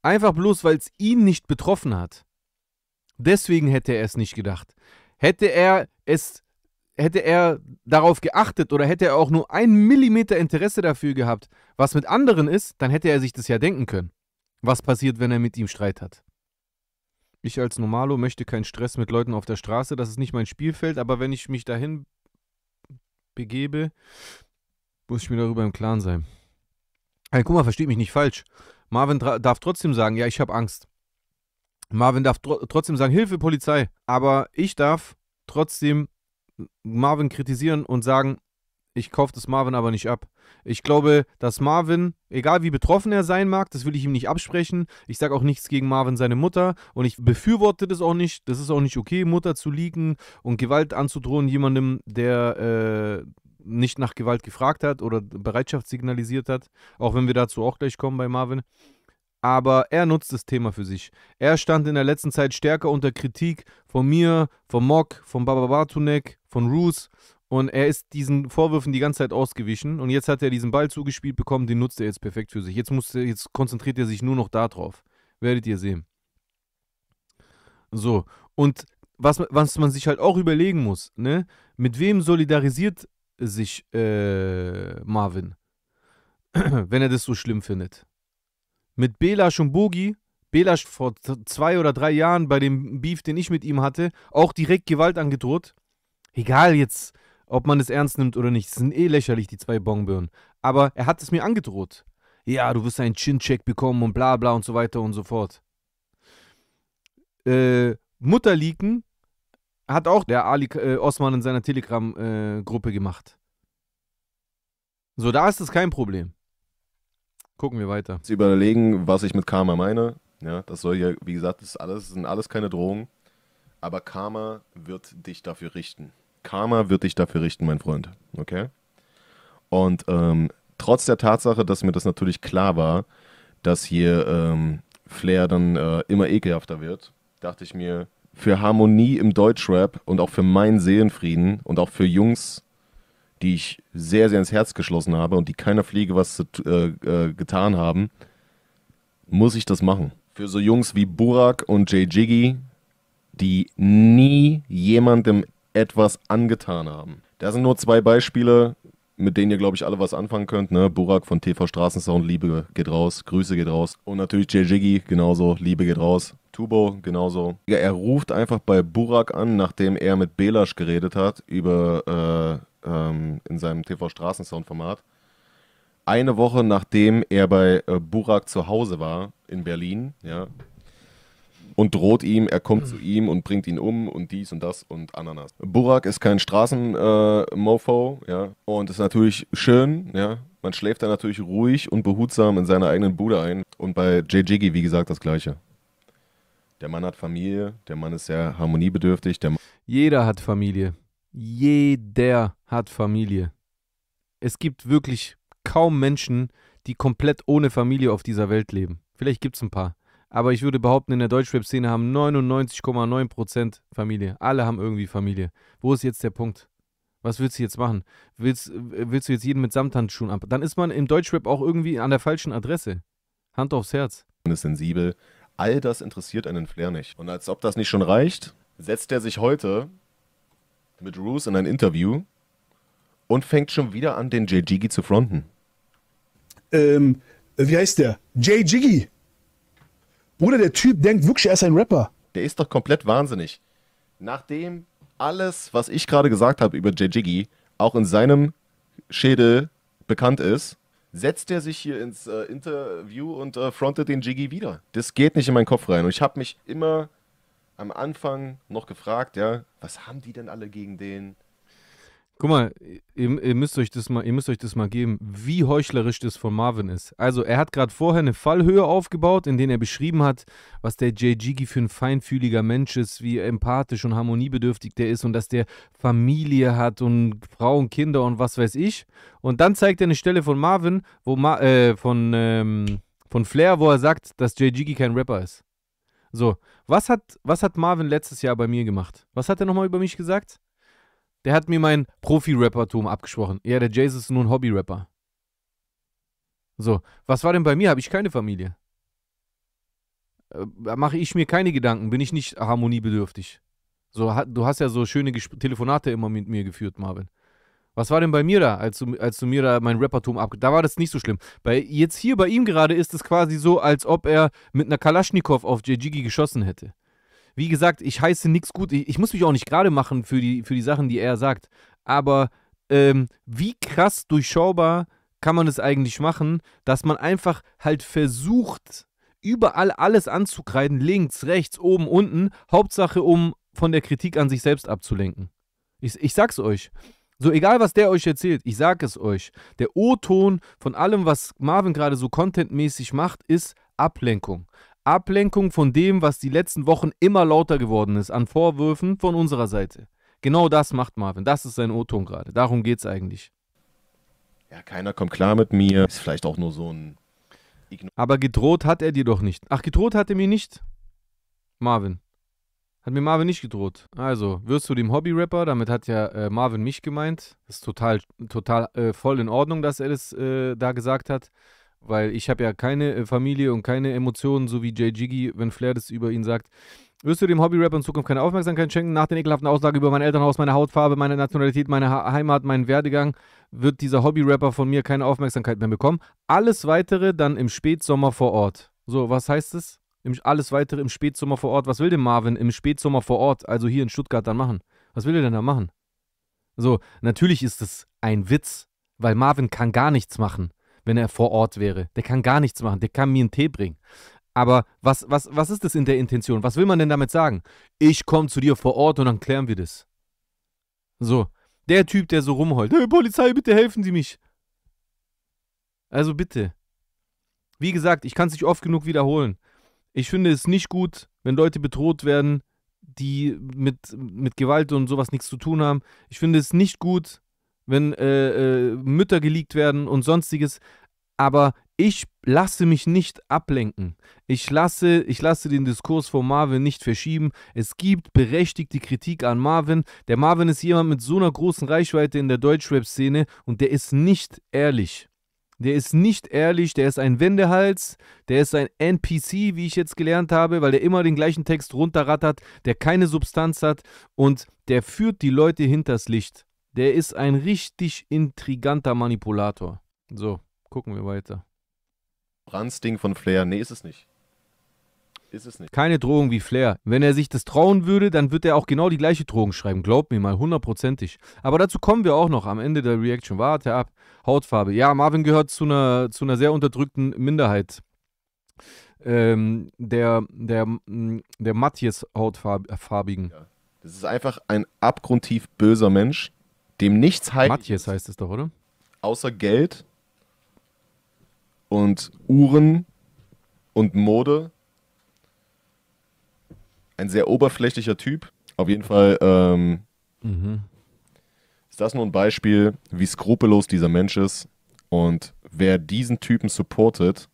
einfach bloß, weil es ihn nicht betroffen hat. Deswegen hätte er es nicht gedacht. Hätte er es, hätte er darauf geachtet oder hätte er auch nur ein Millimeter Interesse dafür gehabt, was mit anderen ist, dann hätte er sich das ja denken können. Was passiert, wenn er mit ihm Streit hat? Ich als Normalo möchte keinen Stress mit Leuten auf der Straße, das ist nicht mein Spielfeld, aber wenn ich mich dahin begebe, muss ich mir darüber im Klaren sein. Hey, guck mal, versteht mich nicht falsch. Marvin darf trotzdem sagen, ja, ich habe Angst. Marvin darf tr trotzdem sagen, Hilfe, Polizei. Aber ich darf trotzdem Marvin kritisieren und sagen, ich kaufe das Marvin aber nicht ab. Ich glaube, dass Marvin, egal wie betroffen er sein mag, das will ich ihm nicht absprechen. Ich sage auch nichts gegen Marvin, seine Mutter. Und ich befürworte das auch nicht. Das ist auch nicht okay, Mutter zu liegen und Gewalt anzudrohen jemandem, der äh, nicht nach Gewalt gefragt hat oder Bereitschaft signalisiert hat, auch wenn wir dazu auch gleich kommen bei Marvin. Aber er nutzt das Thema für sich. Er stand in der letzten Zeit stärker unter Kritik von mir, von Mock, von Bababatunek, von Roos. Und er ist diesen Vorwürfen die ganze Zeit ausgewichen. Und jetzt hat er diesen Ball zugespielt bekommen, den nutzt er jetzt perfekt für sich. Jetzt, muss, jetzt konzentriert er sich nur noch darauf. Werdet ihr sehen. So. Und was, was man sich halt auch überlegen muss, ne? Mit wem solidarisiert sich äh, Marvin, wenn er das so schlimm findet. Mit Belasch und Bogi, Belasch vor zwei oder drei Jahren bei dem Beef, den ich mit ihm hatte, auch direkt Gewalt angedroht. Egal jetzt, ob man es ernst nimmt oder nicht, sind eh lächerlich, die zwei Bonbirnen. Aber er hat es mir angedroht. Ja, du wirst einen Chin-Check bekommen und bla bla und so weiter und so fort. Äh, Mutter liegen, hat auch der Ali äh, Osman in seiner Telegram-Gruppe äh, gemacht. So, da ist es kein Problem. Gucken wir weiter. Jetzt überlegen, was ich mit Karma meine. Ja, das soll ja, wie gesagt, das alles, sind alles keine Drohungen. Aber Karma wird dich dafür richten. Karma wird dich dafür richten, mein Freund. Okay? Und ähm, trotz der Tatsache, dass mir das natürlich klar war, dass hier ähm, Flair dann äh, immer ekelhafter wird, dachte ich mir, für Harmonie im Deutschrap und auch für meinen Seelenfrieden und auch für Jungs, die ich sehr, sehr ins Herz geschlossen habe und die keiner Fliege was zu, äh, äh, getan haben, muss ich das machen. Für so Jungs wie Burak und Jay Jiggy, die nie jemandem etwas angetan haben. Da sind nur zwei Beispiele, mit denen ihr, glaube ich, alle was anfangen könnt. Ne? Burak von TV Straßensound, Liebe geht raus, Grüße geht raus. Und natürlich Jay Jiggy, genauso, Liebe geht raus. Tubo, genauso. Er ruft einfach bei Burak an, nachdem er mit Belasch geredet hat über äh, ähm, in seinem TV Straßensound-Format. Eine Woche nachdem er bei äh, Burak zu Hause war in Berlin, ja, und droht ihm, er kommt zu ihm und bringt ihn um und dies und das und Ananas. Burak ist kein Straßenmofo, äh, ja, und ist natürlich schön, ja. Man schläft da natürlich ruhig und behutsam in seiner eigenen Bude ein. Und bei J. Jiggy, wie gesagt, das Gleiche. Der Mann hat Familie, der Mann ist sehr harmoniebedürftig. Jeder hat Familie. Jeder hat Familie. Es gibt wirklich kaum Menschen, die komplett ohne Familie auf dieser Welt leben. Vielleicht gibt es ein paar. Aber ich würde behaupten, in der Deutschrap-Szene haben 99,9% Familie. Alle haben irgendwie Familie. Wo ist jetzt der Punkt? Was willst du jetzt machen? Willst, willst du jetzt jeden mit Samthandschuhen ab? Dann ist man im Deutschrap auch irgendwie an der falschen Adresse. Hand aufs Herz. Man ist sensibel, All das interessiert einen Flair nicht. Und als ob das nicht schon reicht, setzt er sich heute mit Roos in ein Interview und fängt schon wieder an, den Jay Jiggy zu fronten. Ähm, wie heißt der? Jay Jiggy. Bruder, der Typ denkt wirklich, er ist ein Rapper. Der ist doch komplett wahnsinnig. Nachdem alles, was ich gerade gesagt habe über Jay Jiggy, auch in seinem Schädel bekannt ist, setzt er sich hier ins äh, Interview und äh, frontet den Jiggy wieder. Das geht nicht in meinen Kopf rein. Und ich habe mich immer am Anfang noch gefragt, ja, was haben die denn alle gegen den? Guck mal, ihr, ihr, müsst euch das mal, ihr müsst euch das mal geben, wie heuchlerisch das von Marvin ist. Also, er hat gerade vorher eine Fallhöhe aufgebaut, in der er beschrieben hat, was der Jay für ein feinfühliger Mensch ist, wie empathisch und harmoniebedürftig der ist und dass der Familie hat und Frauen, Kinder und was weiß ich. Und dann zeigt er eine Stelle von Marvin, wo Ma äh, von, ähm, von Flair, wo er sagt, dass Jay kein Rapper ist. So, was hat, was hat Marvin letztes Jahr bei mir gemacht? Was hat er nochmal über mich gesagt? Der hat mir mein Profi-Rappertum abgesprochen. Ja, der Jace ist nur ein Hobby-Rapper. So, was war denn bei mir? Habe ich keine Familie. Äh, Mache ich mir keine Gedanken, bin ich nicht harmoniebedürftig. So, ha, du hast ja so schöne Gesp Telefonate immer mit mir geführt, Marvin. Was war denn bei mir da, als du, als du mir da mein Rappertum ab... Da war das nicht so schlimm. Bei, jetzt hier bei ihm gerade ist es quasi so, als ob er mit einer Kalaschnikow auf Jiggy geschossen hätte. Wie gesagt, ich heiße nichts gut. Ich, ich, muss mich auch nicht gerade machen für die, für die Sachen, die er sagt. Aber ähm, wie krass durchschaubar kann man es eigentlich machen, dass man einfach halt versucht, überall alles anzukreiden, links, rechts, oben, unten, Hauptsache, um von der Kritik an sich selbst abzulenken. Ich, ich sag's euch. So, egal was der euch erzählt, ich sag es euch. Der O-Ton von allem, was Marvin gerade so contentmäßig macht, ist Ablenkung. Ablenkung von dem, was die letzten Wochen immer lauter geworden ist, an Vorwürfen von unserer Seite. Genau das macht Marvin. Das ist sein O-Ton gerade. Darum geht es eigentlich. Ja, keiner kommt klar mit mir. Ist vielleicht auch nur so ein. Igno Aber gedroht hat er dir doch nicht. Ach, gedroht hat er mir nicht. Marvin. Hat mir Marvin nicht gedroht. Also, wirst du dem Hobby-Rapper, damit hat ja äh, Marvin mich gemeint. Ist total, total äh, voll in Ordnung, dass er das äh, da gesagt hat weil ich habe ja keine äh, Familie und keine Emotionen, so wie Jay Jiggy, wenn Flair das über ihn sagt. Wirst du dem Hobby-Rap in Zukunft keine Aufmerksamkeit schenken? Nach den ekelhaften Aussagen über mein Elternhaus, meine Hautfarbe, meine Nationalität, meine ha Heimat, meinen Werdegang wird dieser Hobby-Rapper von mir keine Aufmerksamkeit mehr bekommen. Alles Weitere dann im Spätsommer vor Ort. So, was heißt es? alles Weitere im Spätsommer vor Ort. Was will denn Marvin im Spätsommer vor Ort, also hier in Stuttgart, dann machen? Was will er denn da machen? So, natürlich ist es ein Witz, weil Marvin kann gar nichts machen wenn er vor Ort wäre. Der kann gar nichts machen, der kann mir einen Tee bringen. Aber was, was, was ist das in der Intention? Was will man denn damit sagen? Ich komme zu dir vor Ort und dann klären wir das. So, der Typ, der so rumheult, hey, Polizei, bitte helfen Sie mich. Also bitte. Wie gesagt, ich kann es nicht oft genug wiederholen. Ich finde es nicht gut, wenn Leute bedroht werden, die mit, mit Gewalt und sowas nichts zu tun haben. Ich finde es nicht gut, wenn äh, äh, Mütter geleakt werden und sonstiges. Aber ich lasse mich nicht ablenken. Ich lasse, ich lasse den Diskurs von Marvin nicht verschieben. Es gibt berechtigte Kritik an Marvin. Der Marvin ist jemand mit so einer großen Reichweite in der Deutschrap-Szene und der ist nicht ehrlich. Der ist nicht ehrlich, der ist ein Wendehals, der ist ein NPC, wie ich jetzt gelernt habe, weil der immer den gleichen Text runterrattert, der keine Substanz hat und der führt die Leute hinters Licht. Der ist ein richtig intriganter Manipulator. So, gucken wir weiter. Brandsting von Flair. Nee, ist es nicht. Ist es nicht. Keine Drohung wie Flair. Wenn er sich das trauen würde, dann wird er auch genau die gleiche Drohung schreiben. Glaub mir mal, hundertprozentig. Aber dazu kommen wir auch noch am Ende der Reaction. Warte ab. Hautfarbe. Ja, Marvin gehört zu einer, zu einer sehr unterdrückten Minderheit. Ähm, der der, der Matthias-Hautfarbigen. Ja. Das ist einfach ein abgrundtief böser Mensch, dem nichts heilig Matthias heißt es doch, oder? Außer Geld und Uhren und Mode. Ein sehr oberflächlicher Typ. Auf jeden Fall ähm, mhm. ist das nur ein Beispiel, wie skrupellos dieser Mensch ist. Und wer diesen Typen supportet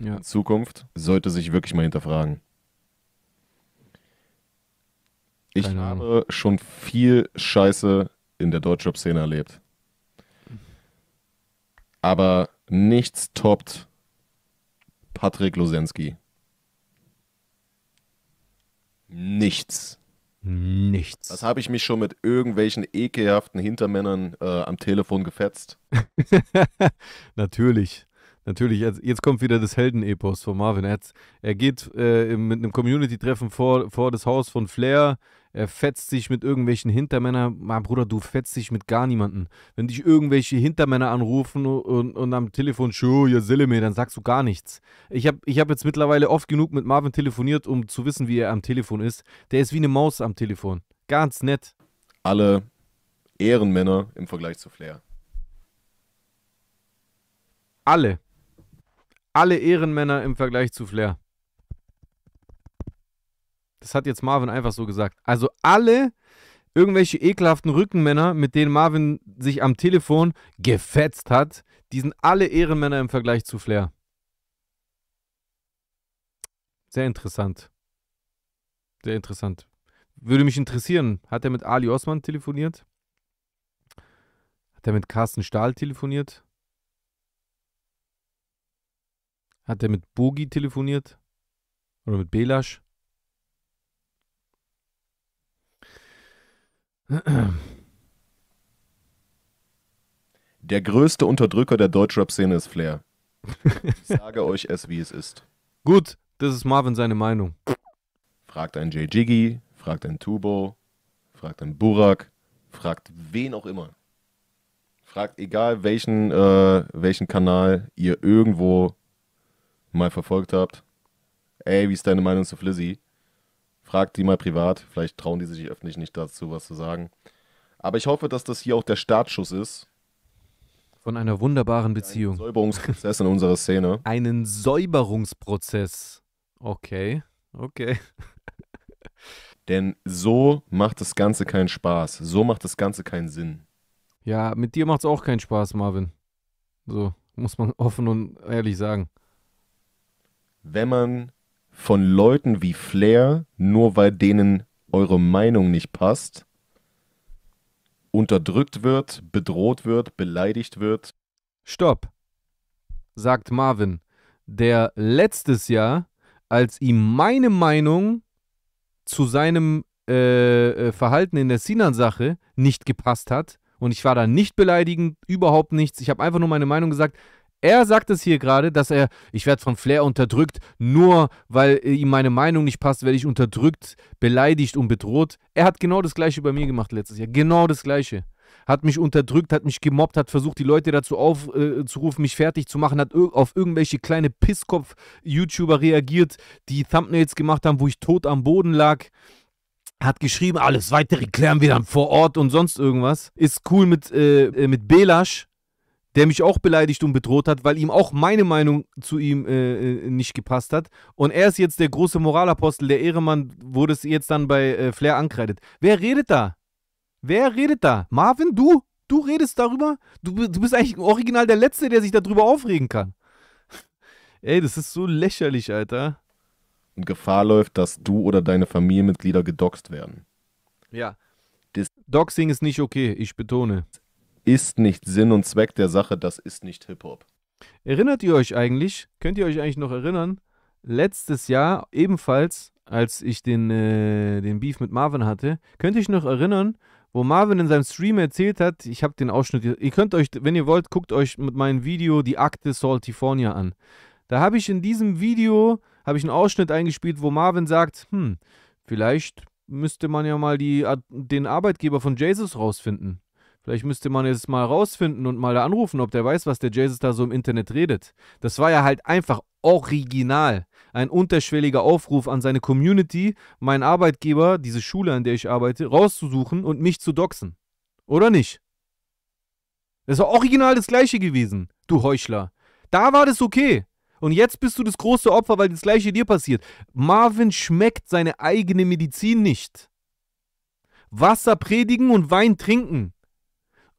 ja. in Zukunft, sollte sich wirklich mal hinterfragen. Ich habe schon viel Scheiße in der Deutschrap-Szene erlebt. Aber nichts toppt Patrick Losensky. Nichts. Nichts. Das habe ich mich schon mit irgendwelchen ekelhaften Hintermännern äh, am Telefon gefetzt? Natürlich. Natürlich, jetzt, jetzt kommt wieder das Heldenepos von Marvin. Er, er geht äh, mit einem Community-Treffen vor, vor das Haus von Flair. Er fetzt sich mit irgendwelchen Hintermännern. Mein Bruder, du fetzt dich mit gar niemanden. Wenn dich irgendwelche Hintermänner anrufen und, und am Telefon, Schuh, ihr mir, dann sagst du gar nichts. Ich habe ich hab jetzt mittlerweile oft genug mit Marvin telefoniert, um zu wissen, wie er am Telefon ist. Der ist wie eine Maus am Telefon. Ganz nett. Alle Ehrenmänner im Vergleich zu Flair. Alle alle Ehrenmänner im Vergleich zu Flair. Das hat jetzt Marvin einfach so gesagt. Also alle irgendwelche ekelhaften Rückenmänner, mit denen Marvin sich am Telefon gefetzt hat, die sind alle Ehrenmänner im Vergleich zu Flair. Sehr interessant. Sehr interessant. Würde mich interessieren, hat er mit Ali Osman telefoniert? Hat er mit Carsten Stahl telefoniert? Hat er mit Bogi telefoniert? Oder mit Belasch? Der größte Unterdrücker der Deutschrap-Szene ist Flair. Ich sage euch es, wie es ist. Gut, das ist Marvin seine Meinung. Fragt ein J. Jiggy, fragt ein Tubo, fragt ein Burak, fragt wen auch immer. Fragt egal welchen, äh, welchen Kanal ihr irgendwo mal verfolgt habt, ey, wie ist deine Meinung zu Flizzy? Fragt die mal privat, vielleicht trauen die sich öffentlich nicht dazu, was zu sagen. Aber ich hoffe, dass das hier auch der Startschuss ist. Von einer wunderbaren Beziehung. Ein Säuberungsprozess in unserer Szene. Einen Säuberungsprozess. Okay, okay. Denn so macht das Ganze keinen Spaß. So macht das Ganze keinen Sinn. Ja, mit dir macht es auch keinen Spaß, Marvin. So, muss man offen und ehrlich sagen wenn man von Leuten wie Flair, nur weil denen eure Meinung nicht passt, unterdrückt wird, bedroht wird, beleidigt wird. Stopp, sagt Marvin, der letztes Jahr, als ihm meine Meinung zu seinem äh, äh Verhalten in der Sinan-Sache nicht gepasst hat, und ich war da nicht beleidigend, überhaupt nichts, ich habe einfach nur meine Meinung gesagt, er sagt es hier gerade, dass er, ich werde von Flair unterdrückt, nur weil ihm meine Meinung nicht passt, werde ich unterdrückt, beleidigt und bedroht. Er hat genau das gleiche bei mir gemacht letztes Jahr. Genau das gleiche. Hat mich unterdrückt, hat mich gemobbt, hat versucht, die Leute dazu aufzurufen, äh, mich fertig zu machen, hat auf irgendwelche kleine Pisskopf-YouTuber reagiert, die Thumbnails gemacht haben, wo ich tot am Boden lag hat geschrieben, alles weitere klären wir dann vor Ort und sonst irgendwas. Ist cool mit, äh, äh mit Belasch, der mich auch beleidigt und bedroht hat, weil ihm auch meine Meinung zu ihm äh, äh nicht gepasst hat. Und er ist jetzt der große Moralapostel, der Ehremann, wurde es jetzt dann bei äh, Flair ankreidet. Wer redet da? Wer redet da? Marvin, du? Du redest darüber? Du, du bist eigentlich original der Letzte, der sich darüber aufregen kann. Ey, das ist so lächerlich, Alter. Und Gefahr läuft, dass du oder deine Familienmitglieder gedoxt werden. Ja. Das Doxing ist nicht okay, ich betone ist nicht Sinn und Zweck der Sache, das ist nicht Hip-Hop. Erinnert ihr euch eigentlich, könnt ihr euch eigentlich noch erinnern, letztes Jahr ebenfalls, als ich den, äh, den Beef mit Marvin hatte, könnt ihr euch noch erinnern, wo Marvin in seinem Stream erzählt hat, ich habe den Ausschnitt, ihr könnt euch, wenn ihr wollt, guckt euch mit meinem Video die Akte Saltifornia an. Da habe ich in diesem Video, habe ich einen Ausschnitt eingespielt, wo Marvin sagt, hm, vielleicht müsste man ja mal die, den Arbeitgeber von Jesus rausfinden. Vielleicht müsste man jetzt mal rausfinden und mal da anrufen, ob der weiß, was der Jesus da so im Internet redet. Das war ja halt einfach original. Ein unterschwelliger Aufruf an seine Community, meinen Arbeitgeber, diese Schule, an der ich arbeite, rauszusuchen und mich zu doxen. Oder nicht? Das war original das gleiche gewesen, du Heuchler. Da war das okay. Und jetzt bist du das große Opfer, weil das gleiche dir passiert. Marvin schmeckt seine eigene Medizin nicht. Wasser predigen und Wein trinken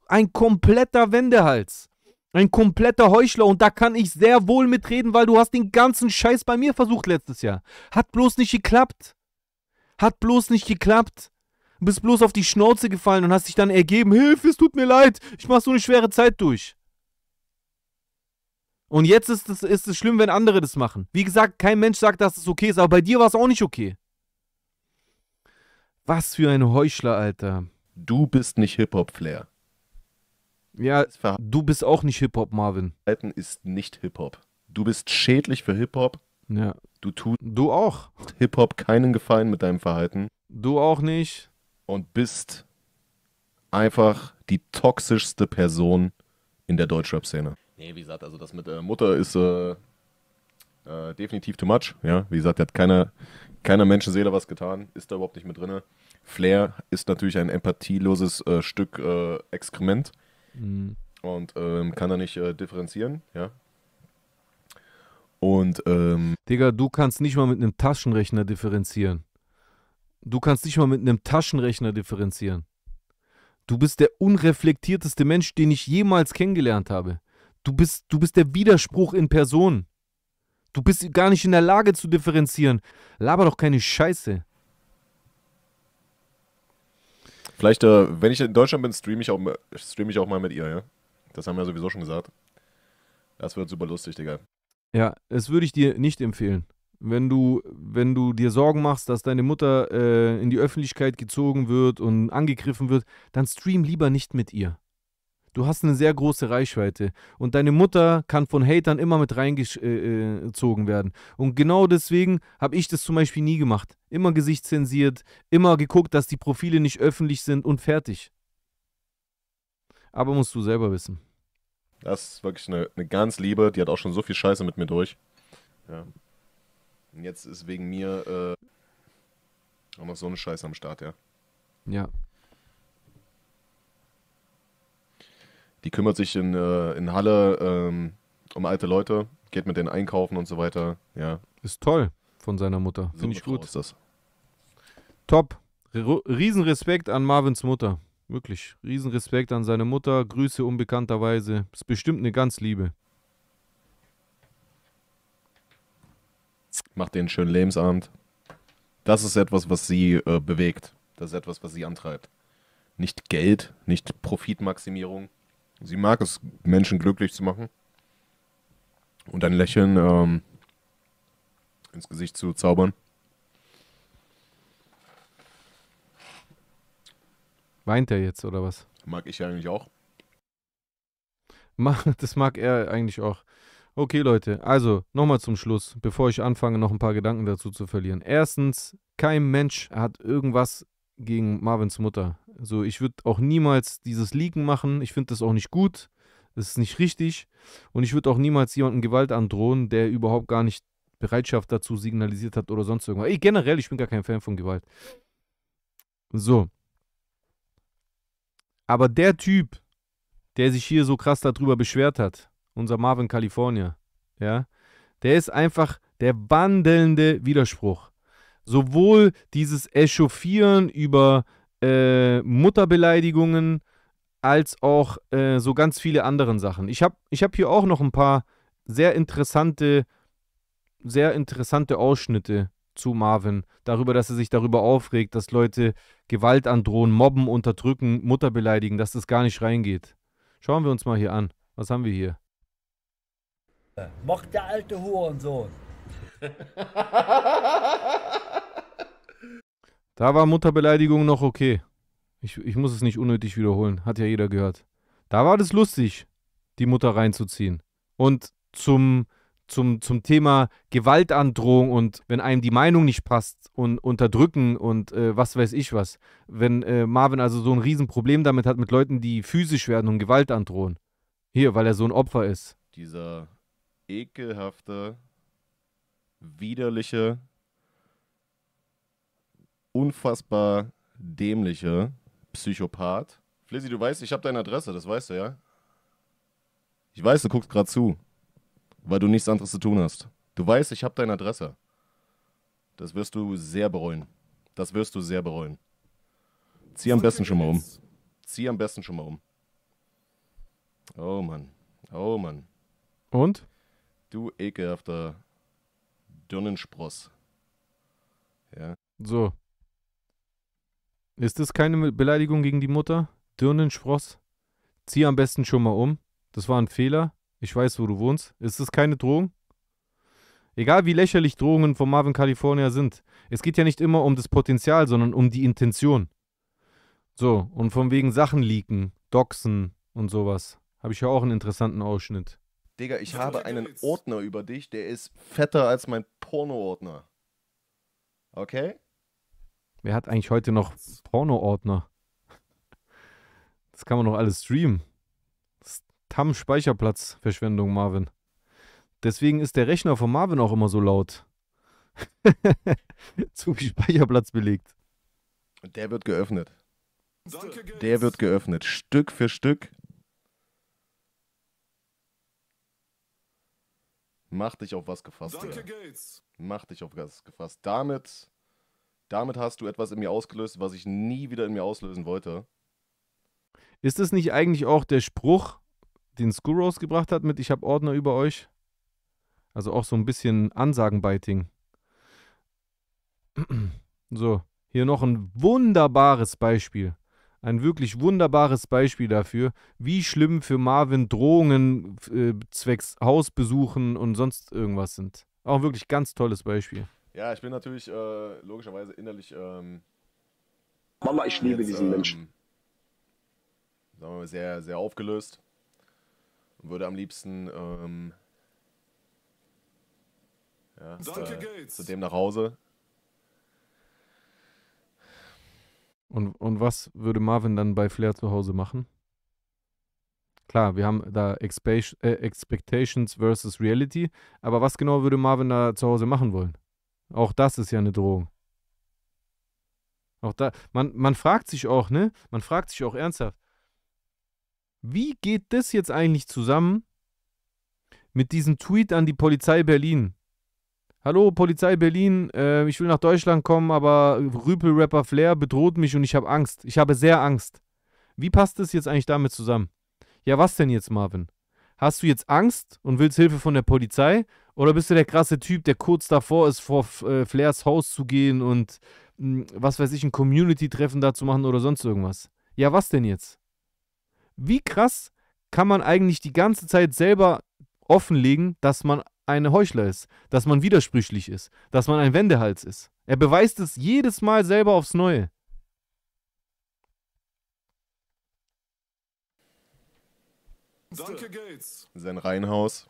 ein kompletter Wendehals. Ein kompletter Heuchler und da kann ich sehr wohl mitreden, weil du hast den ganzen Scheiß bei mir versucht letztes Jahr. Hat bloß nicht geklappt. Hat bloß nicht geklappt. Du Bist bloß auf die Schnauze gefallen und hast dich dann ergeben. Hilfe, es tut mir leid. Ich mach so eine schwere Zeit durch. Und jetzt ist es, ist es schlimm, wenn andere das machen. Wie gesagt, kein Mensch sagt, dass es okay ist, aber bei dir war es auch nicht okay. Was für ein Heuchler, Alter. Du bist nicht Hip-Hop-Flair. Ja, du bist auch nicht Hip-Hop, Marvin. Verhalten ist nicht Hip-Hop. Du bist schädlich für Hip-Hop. Ja. Du tust du auch Hip-Hop keinen Gefallen mit deinem Verhalten. Du auch nicht. Und bist einfach die toxischste Person in der Deutschrap-Szene. Nee, wie gesagt, also das mit äh, Mutter ist äh, äh, definitiv too much. Ja, wie gesagt, der hat keiner keiner Menschenseele was getan, ist da überhaupt nicht mit drin. Flair ist natürlich ein empathieloses äh, Stück äh, Exkrement Mhm. Und ähm, kann da nicht äh, differenzieren, ja. Und, ähm. Digga, du kannst nicht mal mit einem Taschenrechner differenzieren. Du kannst nicht mal mit einem Taschenrechner differenzieren. Du bist der unreflektierteste Mensch, den ich jemals kennengelernt habe. Du bist, du bist der Widerspruch in Person. Du bist gar nicht in der Lage zu differenzieren. Laber doch keine Scheiße. Vielleicht, äh, wenn ich in Deutschland bin, streame ich, stream ich auch mal mit ihr, ja? Das haben wir ja sowieso schon gesagt. Das wird super lustig, Digga. Ja, das würde ich dir nicht empfehlen. Wenn du, wenn du dir Sorgen machst, dass deine Mutter äh, in die Öffentlichkeit gezogen wird und angegriffen wird, dann stream lieber nicht mit ihr. Du hast eine sehr große Reichweite und deine Mutter kann von Hatern immer mit reingezogen äh, äh werden. Und genau deswegen habe ich das zum Beispiel nie gemacht. Immer Gesicht zensiert, immer geguckt, dass die Profile nicht öffentlich sind und fertig. Aber musst du selber wissen. Das ist wirklich eine, eine ganz liebe, die hat auch schon so viel Scheiße mit mir durch. Ja. Und jetzt ist wegen mir äh, auch noch so eine Scheiße am Start, ja. Ja. Die kümmert sich in, äh, in Halle ähm, um alte Leute, geht mit denen einkaufen und so weiter. Ja. Ist toll von seiner Mutter. So Finde ich gut. Ist das. Top. R Riesenrespekt an Marvins Mutter. Wirklich. Riesenrespekt an seine Mutter. Grüße unbekannterweise. Ist bestimmt eine ganz Liebe. Macht den schönen Lebensabend. Das ist etwas, was sie äh, bewegt. Das ist etwas, was sie antreibt. Nicht Geld, nicht Profitmaximierung. Sie mag es, Menschen glücklich zu machen und ein Lächeln ähm, ins Gesicht zu zaubern. Weint er jetzt oder was? Mag ich eigentlich auch. Das mag er eigentlich auch. Okay, Leute, also nochmal zum Schluss, bevor ich anfange, noch ein paar Gedanken dazu zu verlieren. Erstens, kein Mensch hat irgendwas gegen Marvins Mutter. So, also, ich würde auch niemals dieses Liegen machen. Ich finde das auch nicht gut. Das ist nicht richtig. Und ich würde auch niemals jemanden Gewalt androhen, der überhaupt gar nicht Bereitschaft dazu signalisiert hat oder sonst irgendwas. Ich, generell, ich bin gar kein Fan von Gewalt. So. Aber der Typ, der sich hier so krass darüber beschwert hat, unser Marvin California, ja, der ist einfach der wandelnde Widerspruch. Sowohl dieses Echauffieren über äh, Mutterbeleidigungen, als auch äh, so ganz viele anderen Sachen. Ich habe ich hab hier auch noch ein paar sehr interessante, sehr interessante Ausschnitte zu Marvin. Darüber, dass er sich darüber aufregt, dass Leute Gewalt androhen, mobben, unterdrücken, Mutter beleidigen, dass das gar nicht reingeht. Schauen wir uns mal hier an. Was haben wir hier? Mocht der alte Hurensohn. Da war Mutterbeleidigung noch okay. Ich, ich muss es nicht unnötig wiederholen, hat ja jeder gehört. Da war das lustig, die Mutter reinzuziehen. Und zum, zum, zum Thema Gewaltandrohung und wenn einem die Meinung nicht passt und unterdrücken und äh, was weiß ich was. Wenn äh, Marvin also so ein Riesenproblem damit hat mit Leuten, die physisch werden und Gewalt androhen. Hier, weil er so ein Opfer ist. Dieser ekelhafte, widerliche unfassbar dämliche Psychopath. Flissi, du weißt, ich habe deine Adresse, das weißt du, ja? Ich weiß, du guckst gerade zu, weil du nichts anderes zu tun hast. Du weißt, ich habe deine Adresse. Das wirst du sehr bereuen. Das wirst du sehr bereuen. Zieh am besten schon mal um. Zieh am besten schon mal um. Oh Mann. Oh Mann. Und? Du ekelhafter Dirnenspross. Ja. So. Ist das keine Beleidigung gegen die Mutter? Dirnenspross? Zieh am besten schon mal um. Das war ein Fehler. Ich weiß, wo du wohnst. Ist das keine Drohung? Egal wie lächerlich Drohungen von Marvin California sind, es geht ja nicht immer um das Potenzial, sondern um die Intention. So, und von wegen Sachen leaken, doxen und sowas, habe ich ja auch einen interessanten Ausschnitt. Digga, ich habe einen Ordner über dich, der ist fetter als mein Porno-Ordner. Okay? Wer hat eigentlich heute noch Porno-Ordner? Das kann man noch alles streamen. Tam verschwendung Marvin. Deswegen ist der Rechner von Marvin auch immer so laut. Zu viel Speicherplatz belegt. Der wird geöffnet. Der wird geöffnet. Stück für Stück. Mach dich auf was gefasst. Danke, Mach dich auf was gefasst. Damit damit hast du etwas in mir ausgelöst, was ich nie wieder in mir auslösen wollte. Ist es nicht eigentlich auch der Spruch, den Skuros gebracht hat mit Ich habe Ordner über euch? Also auch so ein bisschen Ansagenbiting. So, hier noch ein wunderbares Beispiel. Ein wirklich wunderbares Beispiel dafür, wie schlimm für Marvin Drohungen äh, zwecks Hausbesuchen und sonst irgendwas sind. Auch wirklich ganz tolles Beispiel. Ja, ich bin natürlich äh, logischerweise innerlich. Ähm, Mama, ich liebe jetzt, diesen ähm, Menschen. Sagen wir mal, sehr, sehr aufgelöst. würde am liebsten. Ähm, ja, Danke, äh, zu dem nach Hause. Und, und was würde Marvin dann bei Flair zu Hause machen? Klar, wir haben da äh, Expectations versus Reality, aber was genau würde Marvin da zu Hause machen wollen? Auch das ist ja eine Drohung. Auch da, man, man fragt sich auch, ne? Man fragt sich auch ernsthaft, wie geht das jetzt eigentlich zusammen mit diesem Tweet an die Polizei Berlin? Hallo Polizei Berlin, äh, ich will nach Deutschland kommen, aber Rüpel-Rapper Flair bedroht mich und ich habe Angst. Ich habe sehr Angst. Wie passt das jetzt eigentlich damit zusammen? Ja, was denn jetzt, Marvin? hast du jetzt Angst und willst Hilfe von der Polizei? Oder bist du der krasse Typ, der kurz davor ist, vor äh, Flairs Haus zu gehen und hm, was weiß ich, ein Community-Treffen da zu machen oder sonst irgendwas? Ja, was denn jetzt? Wie krass kann man eigentlich die ganze Zeit selber offenlegen, dass man ein Heuchler ist, dass man widersprüchlich ist, dass man ein Wendehals ist? Er beweist es jedes Mal selber aufs Neue. Danke, Gates. Sein Reihenhaus.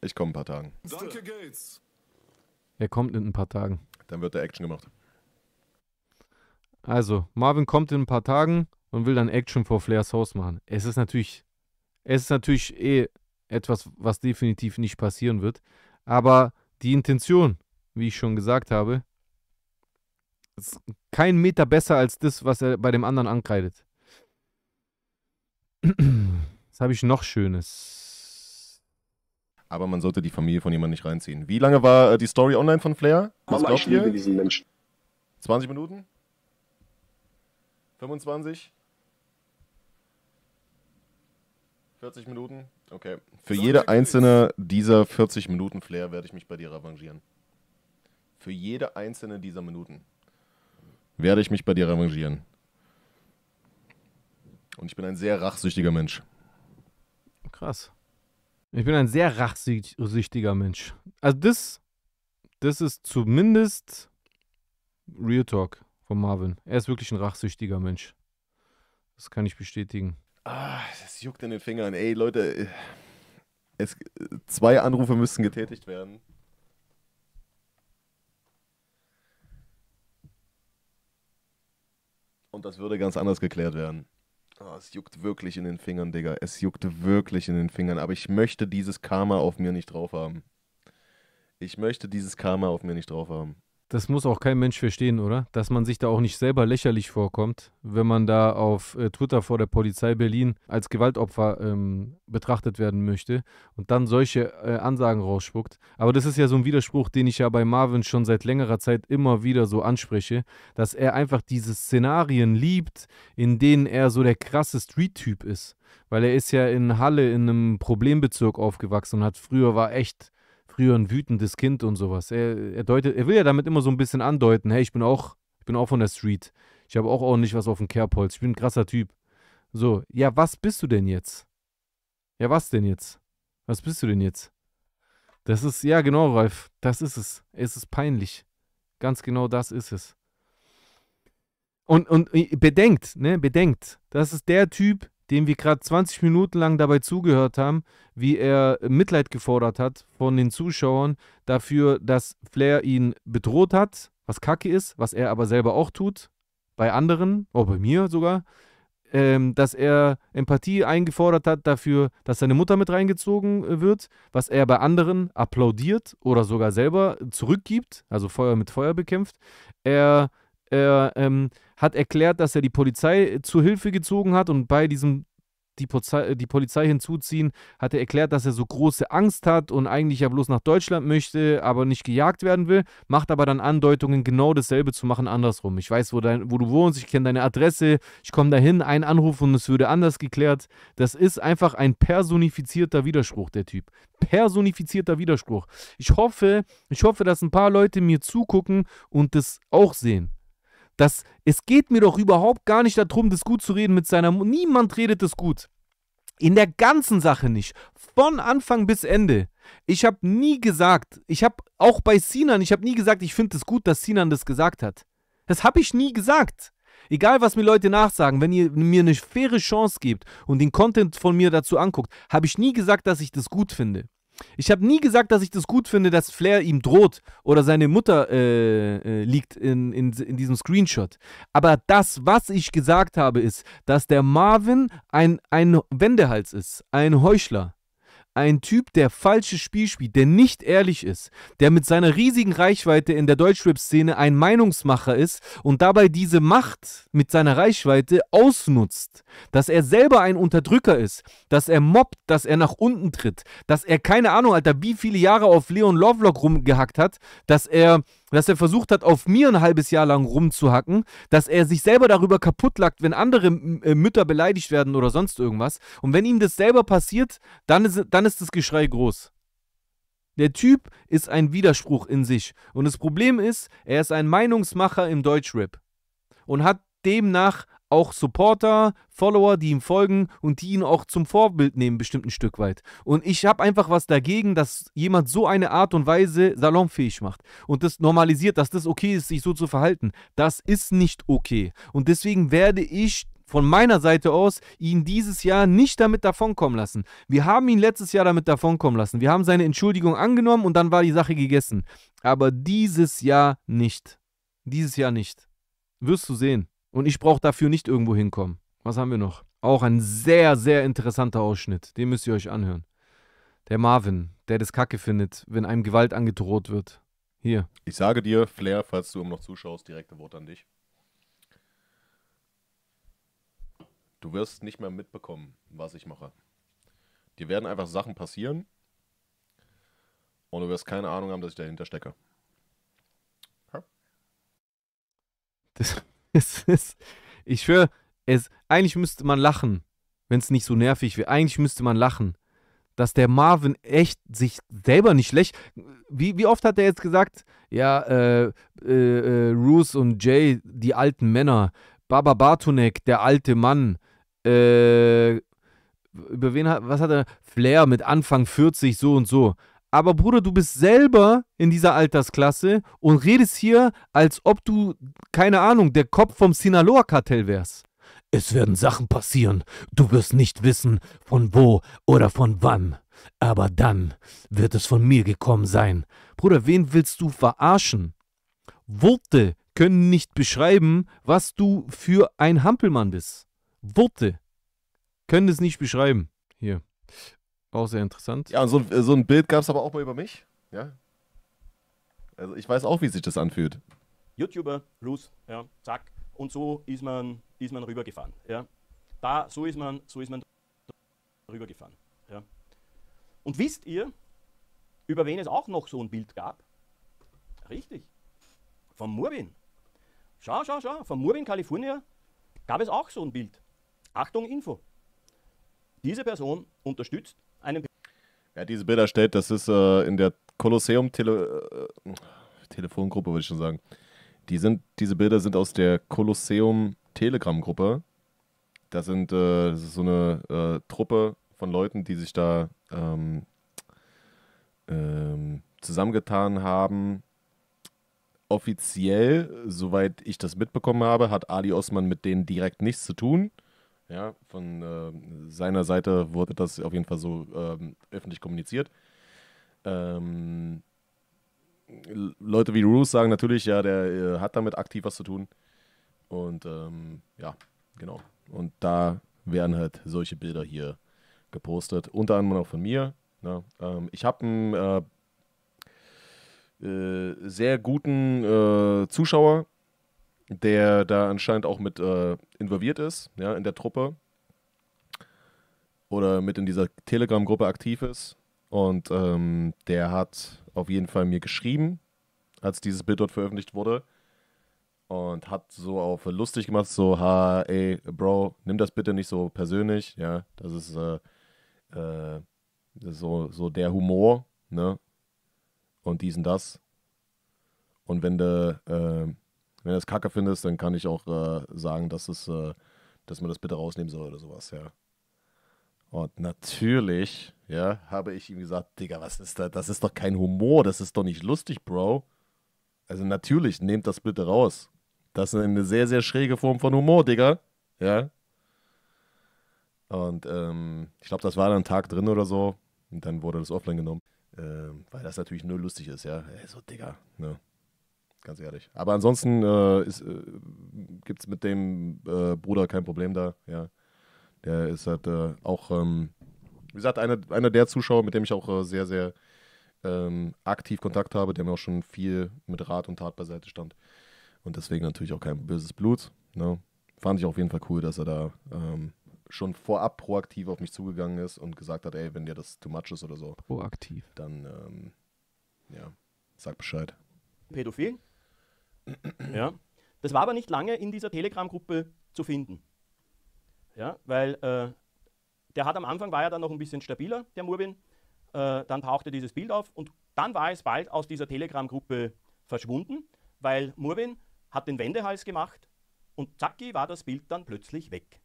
Ich komme ein paar Tagen. Danke, Gates. Er kommt in ein paar Tagen. Dann wird der Action gemacht. Also, Marvin kommt in ein paar Tagen und will dann Action vor Flairs Haus machen. Es ist natürlich, es ist natürlich eh etwas, was definitiv nicht passieren wird. Aber die Intention, wie ich schon gesagt habe, ist kein Meter besser als das, was er bei dem anderen ankreidet. Was habe ich noch Schönes? Aber man sollte die Familie von jemandem nicht reinziehen. Wie lange war äh, die Story online von Flair? Was glaubt ihr? Diesen Menschen. 20 Minuten? 25? 40 Minuten? Okay. Für jede einzelne dieser 40 Minuten Flair werde ich mich bei dir revanchieren. Für jede einzelne dieser Minuten werde ich mich bei dir revanchieren. Und ich bin ein sehr rachsüchtiger Mensch. Krass. Ich bin ein sehr rachsüchtiger Mensch. Also das, das ist zumindest Real Talk von Marvin. Er ist wirklich ein rachsüchtiger Mensch. Das kann ich bestätigen. Ah, das juckt in den Fingern. Ey, Leute, äh, es, zwei Anrufe müssten getätigt werden. Und das würde ganz anders geklärt werden. Oh, es juckt wirklich in den Fingern, Digga. Es juckt wirklich in den Fingern. Aber ich möchte dieses Karma auf mir nicht drauf haben. Ich möchte dieses Karma auf mir nicht drauf haben das muss auch kein Mensch verstehen, oder? Dass man sich da auch nicht selber lächerlich vorkommt, wenn man da auf äh, Twitter vor der Polizei Berlin als Gewaltopfer ähm, betrachtet werden möchte und dann solche äh, Ansagen rausspuckt. Aber das ist ja so ein Widerspruch, den ich ja bei Marvin schon seit längerer Zeit immer wieder so anspreche, dass er einfach diese Szenarien liebt, in denen er so der krasse Street-Typ ist. Weil er ist ja in Halle in einem Problembezirk aufgewachsen und hat früher war echt früher ein wütendes Kind und sowas. Er, er, deutet, er will ja damit immer so ein bisschen andeuten, hey, ich bin auch, ich bin auch von der Street. Ich habe auch ordentlich was auf dem Kerbholz. Ich bin ein krasser Typ. So, ja, was bist du denn jetzt? Ja, was denn jetzt? Was bist du denn jetzt? Das ist, ja genau, Ralf, das ist es. Es ist peinlich. Ganz genau das ist es. Und, und äh, bedenkt, ne, bedenkt, das ist der Typ, dem wir gerade 20 Minuten lang dabei zugehört haben, wie er Mitleid gefordert hat von den Zuschauern dafür, dass Flair ihn bedroht hat, was kacke ist, was er aber selber auch tut, bei anderen, auch bei mir sogar, ähm, dass er Empathie eingefordert hat dafür, dass seine Mutter mit reingezogen äh, wird, was er bei anderen applaudiert oder sogar selber zurückgibt, also Feuer mit Feuer bekämpft. Er er ähm, hat erklärt, dass er die Polizei zu Hilfe gezogen hat und bei diesem die Polizei, die Polizei hinzuziehen, hat er erklärt, dass er so große Angst hat und eigentlich ja bloß nach Deutschland möchte, aber nicht gejagt werden will, macht aber dann Andeutungen, genau dasselbe zu machen, andersrum. Ich weiß, wo, dein, wo du wohnst, ich kenne deine Adresse, ich komme dahin, ein Anruf und es würde anders geklärt. Das ist einfach ein personifizierter Widerspruch, der Typ. Personifizierter Widerspruch. Ich hoffe, ich hoffe, dass ein paar Leute mir zugucken und das auch sehen dass es geht mir doch überhaupt gar nicht darum, das gut zu reden mit seiner Mutter. Niemand redet das gut. In der ganzen Sache nicht. Von Anfang bis Ende. Ich habe nie gesagt, ich habe auch bei Sinan, ich habe nie gesagt, ich finde es gut, dass Sinan das gesagt hat. Das habe ich nie gesagt. Egal, was mir Leute nachsagen, wenn ihr mir eine faire Chance gebt und den Content von mir dazu anguckt, habe ich nie gesagt, dass ich das gut finde. Ich habe nie gesagt, dass ich das gut finde, dass Flair ihm droht oder seine Mutter äh, äh, liegt in, in, in diesem Screenshot. Aber das, was ich gesagt habe, ist, dass der Marvin ein, ein Wendehals ist, ein Heuchler ein Typ, der falsches Spiel spielt, der nicht ehrlich ist, der mit seiner riesigen Reichweite in der Deutschrap-Szene ein Meinungsmacher ist und dabei diese Macht mit seiner Reichweite ausnutzt, dass er selber ein Unterdrücker ist, dass er mobbt, dass er nach unten tritt, dass er keine Ahnung, Alter, wie viele Jahre auf Leon Lovelock rumgehackt hat, dass er dass er versucht hat, auf mir ein halbes Jahr lang rumzuhacken, dass er sich selber darüber kaputtlackt, wenn andere äh, Mütter beleidigt werden oder sonst irgendwas. Und wenn ihm das selber passiert, dann ist, dann ist das Geschrei groß. Der Typ ist ein Widerspruch in sich. Und das Problem ist, er ist ein Meinungsmacher im Deutschrap und hat demnach auch Supporter, Follower, die ihm folgen und die ihn auch zum Vorbild nehmen, bestimmt ein Stück weit. Und ich habe einfach was dagegen, dass jemand so eine Art und Weise salonfähig macht und das normalisiert, dass das okay ist, sich so zu verhalten. Das ist nicht okay. Und deswegen werde ich von meiner Seite aus ihn dieses Jahr nicht damit davonkommen lassen. Wir haben ihn letztes Jahr damit davonkommen lassen. Wir haben seine Entschuldigung angenommen und dann war die Sache gegessen. Aber dieses Jahr nicht. Dieses Jahr nicht. Wirst du sehen. Und ich brauche dafür nicht irgendwo hinkommen. Was haben wir noch? Auch ein sehr, sehr interessanter Ausschnitt. Den müsst ihr euch anhören. Der Marvin, der das Kacke findet, wenn einem Gewalt angedroht wird. Hier. Ich sage dir, Flair, falls du immer noch zuschaust, direkte Wort an dich. Du wirst nicht mehr mitbekommen, was ich mache. Dir werden einfach Sachen passieren und du wirst keine Ahnung haben, dass ich dahinter stecke. Das, es ist, ich schwöre, es, eigentlich müsste man lachen, wenn es nicht so nervig wäre. Eigentlich müsste man lachen, dass der Marvin echt sich selber nicht schlecht. Wie, wie oft hat er jetzt gesagt, ja, äh, äh, äh Roos und Jay, die alten Männer, Baba Bartonek, der alte Mann, äh, über wen hat, was hat er? Flair mit Anfang 40, so und so. Aber Bruder, du bist selber in dieser Altersklasse und redest hier, als ob du, keine Ahnung, der Kopf vom Sinaloa-Kartell wärst. Es werden Sachen passieren. Du wirst nicht wissen, von wo oder von wann. Aber dann wird es von mir gekommen sein. Bruder, wen willst du verarschen? Worte können nicht beschreiben, was du für ein Hampelmann bist. Worte können es nicht beschreiben. Hier. Auch sehr interessant. Ja, und so, äh, so ein Bild gab es aber auch mal über mich. Ja. Also ich weiß auch, wie sich das anfühlt. YouTuber, Plus, ja, zack. Und so ist man, ist man rübergefahren. Ja. Da, so ist man, so ist man rübergefahren. Ja. Und wisst ihr, über wen es auch noch so ein Bild gab? Richtig. Vom Murbin. Schau, schau, schau. Vom Murbin, Kalifornien gab es auch so ein Bild. Achtung, Info. Diese Person unterstützt ja, diese Bilder stellt, das ist äh, in der Kolosseum -Tele äh, Telefongruppe, würde ich schon sagen. Die sind, diese Bilder sind aus der Kolosseum Telegram-Gruppe. Das sind äh, das ist so eine äh, Truppe von Leuten, die sich da ähm, ähm, zusammengetan haben. Offiziell, soweit ich das mitbekommen habe, hat Ali Osman mit denen direkt nichts zu tun. Ja, von äh, seiner Seite wurde das auf jeden Fall so ähm, öffentlich kommuniziert. Ähm, Leute wie Roos sagen natürlich, ja, der äh, hat damit aktiv was zu tun. Und ähm, ja, genau. Und da werden halt solche Bilder hier gepostet, unter anderem auch von mir. Ne? Ähm, ich habe einen äh, äh, sehr guten äh, Zuschauer der da anscheinend auch mit äh, involviert ist, ja, in der Truppe oder mit in dieser Telegram-Gruppe aktiv ist. Und ähm, der hat auf jeden Fall mir geschrieben, als dieses Bild dort veröffentlicht wurde. Und hat so auf lustig gemacht, so, ha, ey, Bro, nimm das bitte nicht so persönlich, ja. Das ist, äh, äh, das ist so, so der Humor, ne? Und diesen das. Und wenn du, äh, wenn du das kacke findest, dann kann ich auch äh, sagen, dass, es, äh, dass man das bitte rausnehmen soll oder sowas, ja. Und natürlich, ja, habe ich ihm gesagt, Digga, was ist das? Das ist doch kein Humor, das ist doch nicht lustig, Bro. Also natürlich, nehmt das bitte raus. Das ist eine sehr, sehr schräge Form von Humor, Digga. Ja. Und ähm, ich glaube, das war dann ein Tag drin oder so. Und dann wurde das offline genommen. Ähm, weil das natürlich nur lustig ist, ja. Ey, so, also, Digga, ne? ganz ehrlich. Aber ansonsten äh, äh, gibt es mit dem äh, Bruder kein Problem da. Ja. Der ist halt äh, auch, ähm, wie gesagt, einer, einer der Zuschauer, mit dem ich auch äh, sehr, sehr ähm, aktiv Kontakt habe, der mir auch schon viel mit Rat und Tat beiseite stand. Und deswegen natürlich auch kein böses Blut. Ne? Fand ich auf jeden Fall cool, dass er da ähm, schon vorab proaktiv auf mich zugegangen ist und gesagt hat, ey, wenn dir das too much ist oder so. Proaktiv. Dann, ähm, ja, sag Bescheid. Pädophil? Ja? Das war aber nicht lange in dieser Telegram-Gruppe zu finden. Ja? Weil äh, der hat am Anfang war ja dann noch ein bisschen stabiler, der Murbin. Äh, dann tauchte dieses Bild auf und dann war es bald aus dieser Telegram-Gruppe verschwunden, weil Murbin hat den Wendehals gemacht und zacki war das Bild dann plötzlich weg.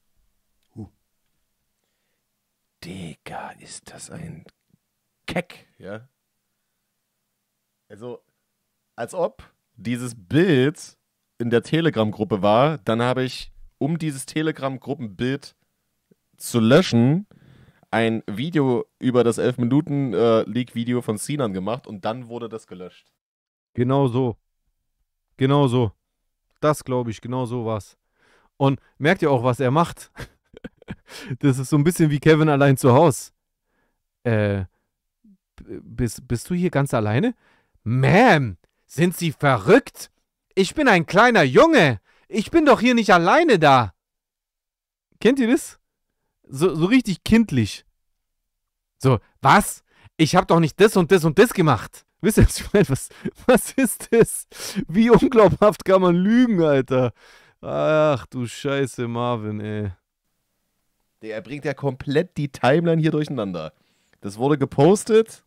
Huh. Digga, ist das ein Keck, ja? Also, als ob dieses Bild in der Telegram-Gruppe war, dann habe ich, um dieses Telegram-Gruppenbild zu löschen, ein Video über das 11 minuten leak video von Sinan gemacht und dann wurde das gelöscht. Genau so. Genau so. Das glaube ich, genau so war's. Und merkt ihr auch, was er macht? das ist so ein bisschen wie Kevin allein zu Hause. Äh, bist, bist du hier ganz alleine? Ma'am, sind Sie verrückt? Ich bin ein kleiner Junge. Ich bin doch hier nicht alleine da. Kennt ihr das? So, so richtig kindlich. So, was? Ich habe doch nicht das und das und das gemacht. Wisst ihr, was ich meine? Was, was ist das? Wie unglaubhaft kann man lügen, Alter? Ach du Scheiße, Marvin, ey. Der bringt ja komplett die Timeline hier durcheinander. Das wurde gepostet,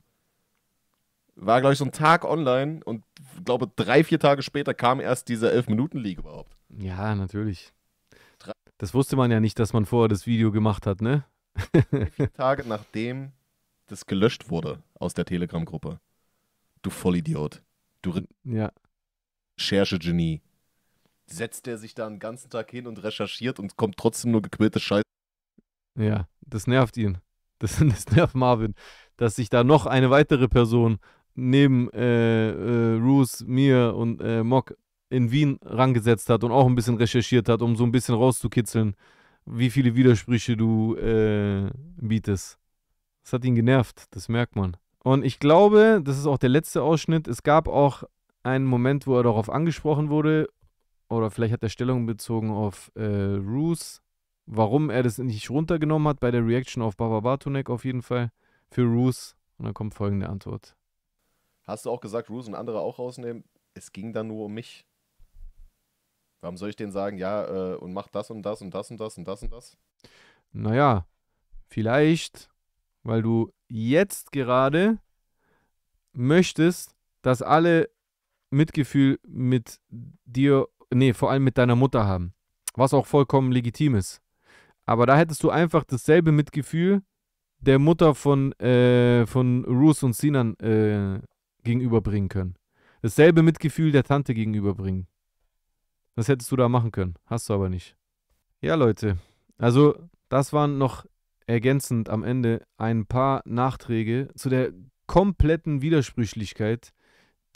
war, glaube ich, so ein Tag online und glaube, drei, vier Tage später kam erst diese Elf-Minuten-League überhaupt. Ja, natürlich. Das wusste man ja nicht, dass man vorher das Video gemacht hat, ne? Vier Tage nachdem das gelöscht wurde aus der Telegram-Gruppe. Du Vollidiot. Du ja. Recherche-Genie. Setzt der sich da einen ganzen Tag hin und recherchiert und kommt trotzdem nur gequälte Scheiße. Ja, das nervt ihn. Das, das nervt Marvin, dass sich da noch eine weitere Person neben äh, äh, Roos, mir und äh, Mock in Wien rangesetzt hat und auch ein bisschen recherchiert hat, um so ein bisschen rauszukitzeln, wie viele Widersprüche du äh, bietest. Das hat ihn genervt, das merkt man. Und ich glaube, das ist auch der letzte Ausschnitt. Es gab auch einen Moment, wo er darauf angesprochen wurde, oder vielleicht hat er Stellung bezogen auf äh, Roos, warum er das nicht runtergenommen hat bei der Reaction auf Baba Bartonek auf jeden Fall für Roos. Und dann kommt folgende Antwort. Hast du auch gesagt, Ruse und andere auch rausnehmen? Es ging dann nur um mich. Warum soll ich denen sagen, ja, äh, und mach das und das und das und das und das und das? Naja, vielleicht, weil du jetzt gerade möchtest, dass alle Mitgefühl mit dir, nee, vor allem mit deiner Mutter haben. Was auch vollkommen legitim ist. Aber da hättest du einfach dasselbe Mitgefühl der Mutter von, äh, von Ruth und Sinan äh, gegenüberbringen können. Dasselbe Mitgefühl der Tante gegenüberbringen. Das hättest du da machen können. Hast du aber nicht. Ja, Leute. Also, das waren noch ergänzend am Ende ein paar Nachträge zu der kompletten Widersprüchlichkeit,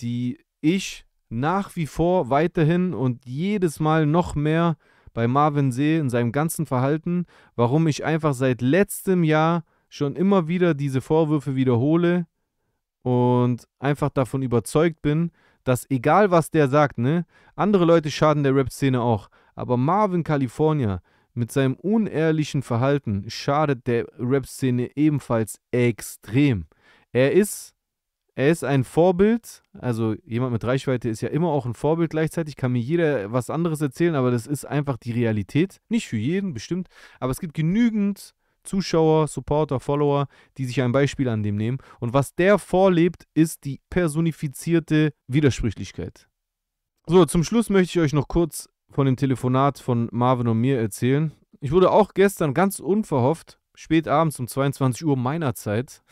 die ich nach wie vor weiterhin und jedes Mal noch mehr bei Marvin sehe in seinem ganzen Verhalten, warum ich einfach seit letztem Jahr schon immer wieder diese Vorwürfe wiederhole, und einfach davon überzeugt bin, dass egal was der sagt, ne, andere Leute schaden der Rap-Szene auch, aber Marvin California mit seinem unehrlichen Verhalten schadet der Rap-Szene ebenfalls extrem. Er ist er ist ein Vorbild, also jemand mit Reichweite ist ja immer auch ein Vorbild gleichzeitig, kann mir jeder was anderes erzählen, aber das ist einfach die Realität. Nicht für jeden, bestimmt, aber es gibt genügend Zuschauer, Supporter, Follower, die sich ein Beispiel an dem nehmen. Und was der vorlebt, ist die personifizierte Widersprüchlichkeit. So, zum Schluss möchte ich euch noch kurz von dem Telefonat von Marvin und mir erzählen. Ich wurde auch gestern ganz unverhofft, spät abends um 22 Uhr meiner Zeit,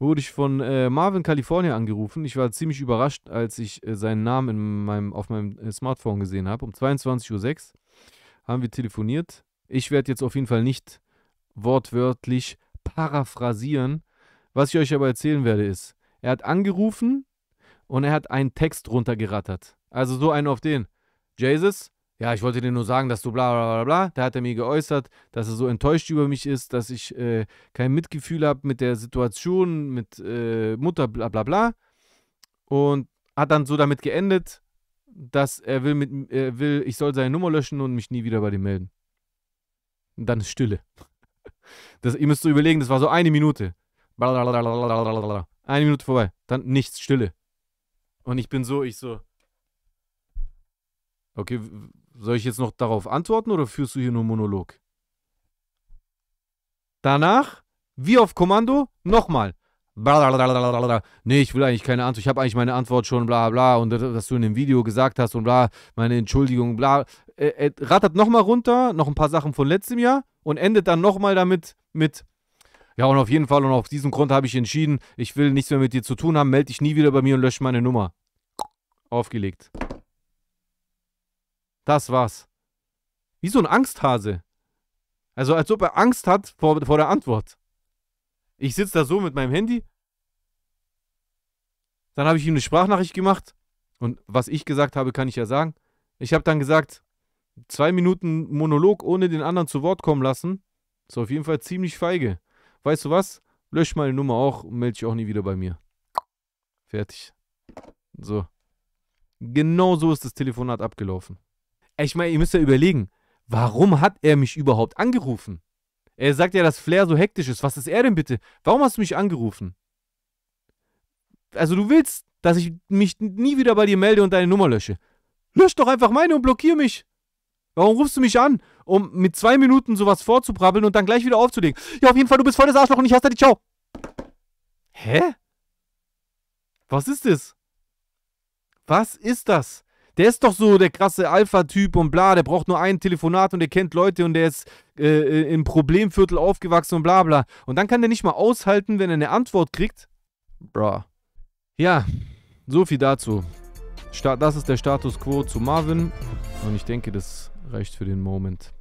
wurde ich von äh, Marvin California angerufen. Ich war ziemlich überrascht, als ich äh, seinen Namen meinem, auf meinem äh, Smartphone gesehen habe. Um 22.06 Uhr haben wir telefoniert. Ich werde jetzt auf jeden Fall nicht wortwörtlich paraphrasieren. Was ich euch aber erzählen werde, ist, er hat angerufen und er hat einen Text runtergerattert. Also so einen auf den. Jesus, ja, ich wollte dir nur sagen, dass du bla bla bla bla. Da hat er mir geäußert, dass er so enttäuscht über mich ist, dass ich äh, kein Mitgefühl habe mit der Situation, mit äh, Mutter bla bla bla. Und hat dann so damit geendet, dass er will, mit, er will, ich soll seine Nummer löschen und mich nie wieder bei dem melden. Und dann ist Stille. Das, ihr müsst so überlegen, das war so eine Minute. Eine Minute vorbei. Dann nichts, Stille. Und ich bin so, ich so. Okay, soll ich jetzt noch darauf antworten oder führst du hier nur Monolog? Danach, wie auf Kommando, nochmal. Nee, ich will eigentlich keine Antwort. Ich habe eigentlich meine Antwort schon, bla bla. Und was du in dem Video gesagt hast und bla, meine Entschuldigung, bla. Äh, äh, rattert nochmal runter, noch ein paar Sachen von letztem Jahr und endet dann nochmal damit mit. Ja, und auf jeden Fall und auf diesem Grund habe ich entschieden, ich will nichts mehr mit dir zu tun haben, melde dich nie wieder bei mir und lösche meine Nummer. Aufgelegt. Das war's. Wie so ein Angsthase. Also als ob er Angst hat vor, vor der Antwort. Ich sitze da so mit meinem Handy. Dann habe ich ihm eine Sprachnachricht gemacht. Und was ich gesagt habe, kann ich ja sagen. Ich habe dann gesagt, zwei Minuten Monolog ohne den anderen zu Wort kommen lassen, ist auf jeden Fall ziemlich feige. Weißt du was? Lösch meine Nummer auch und melde dich auch nie wieder bei mir. Fertig. So. Genau so ist das Telefonat abgelaufen. Ich meine, ihr müsst ja überlegen, warum hat er mich überhaupt angerufen? Er sagt ja, dass Flair so hektisch ist. Was ist er denn bitte? Warum hast du mich angerufen? Also du willst, dass ich mich nie wieder bei dir melde und deine Nummer lösche. Lösch doch einfach meine und blockier mich. Warum rufst du mich an, um mit zwei Minuten sowas vorzubrabbeln und dann gleich wieder aufzulegen? Ja, auf jeden Fall, du bist voll das Arschloch und ich hasse dich. Ciao. Hä? Was ist das? Was ist das? der ist doch so der krasse Alpha-Typ und bla, der braucht nur ein Telefonat und der kennt Leute und der ist äh, im Problemviertel aufgewachsen und bla bla. Und dann kann der nicht mal aushalten, wenn er eine Antwort kriegt. Bra. Ja, so viel dazu. Sta das ist der Status Quo zu Marvin und ich denke, das reicht für den Moment.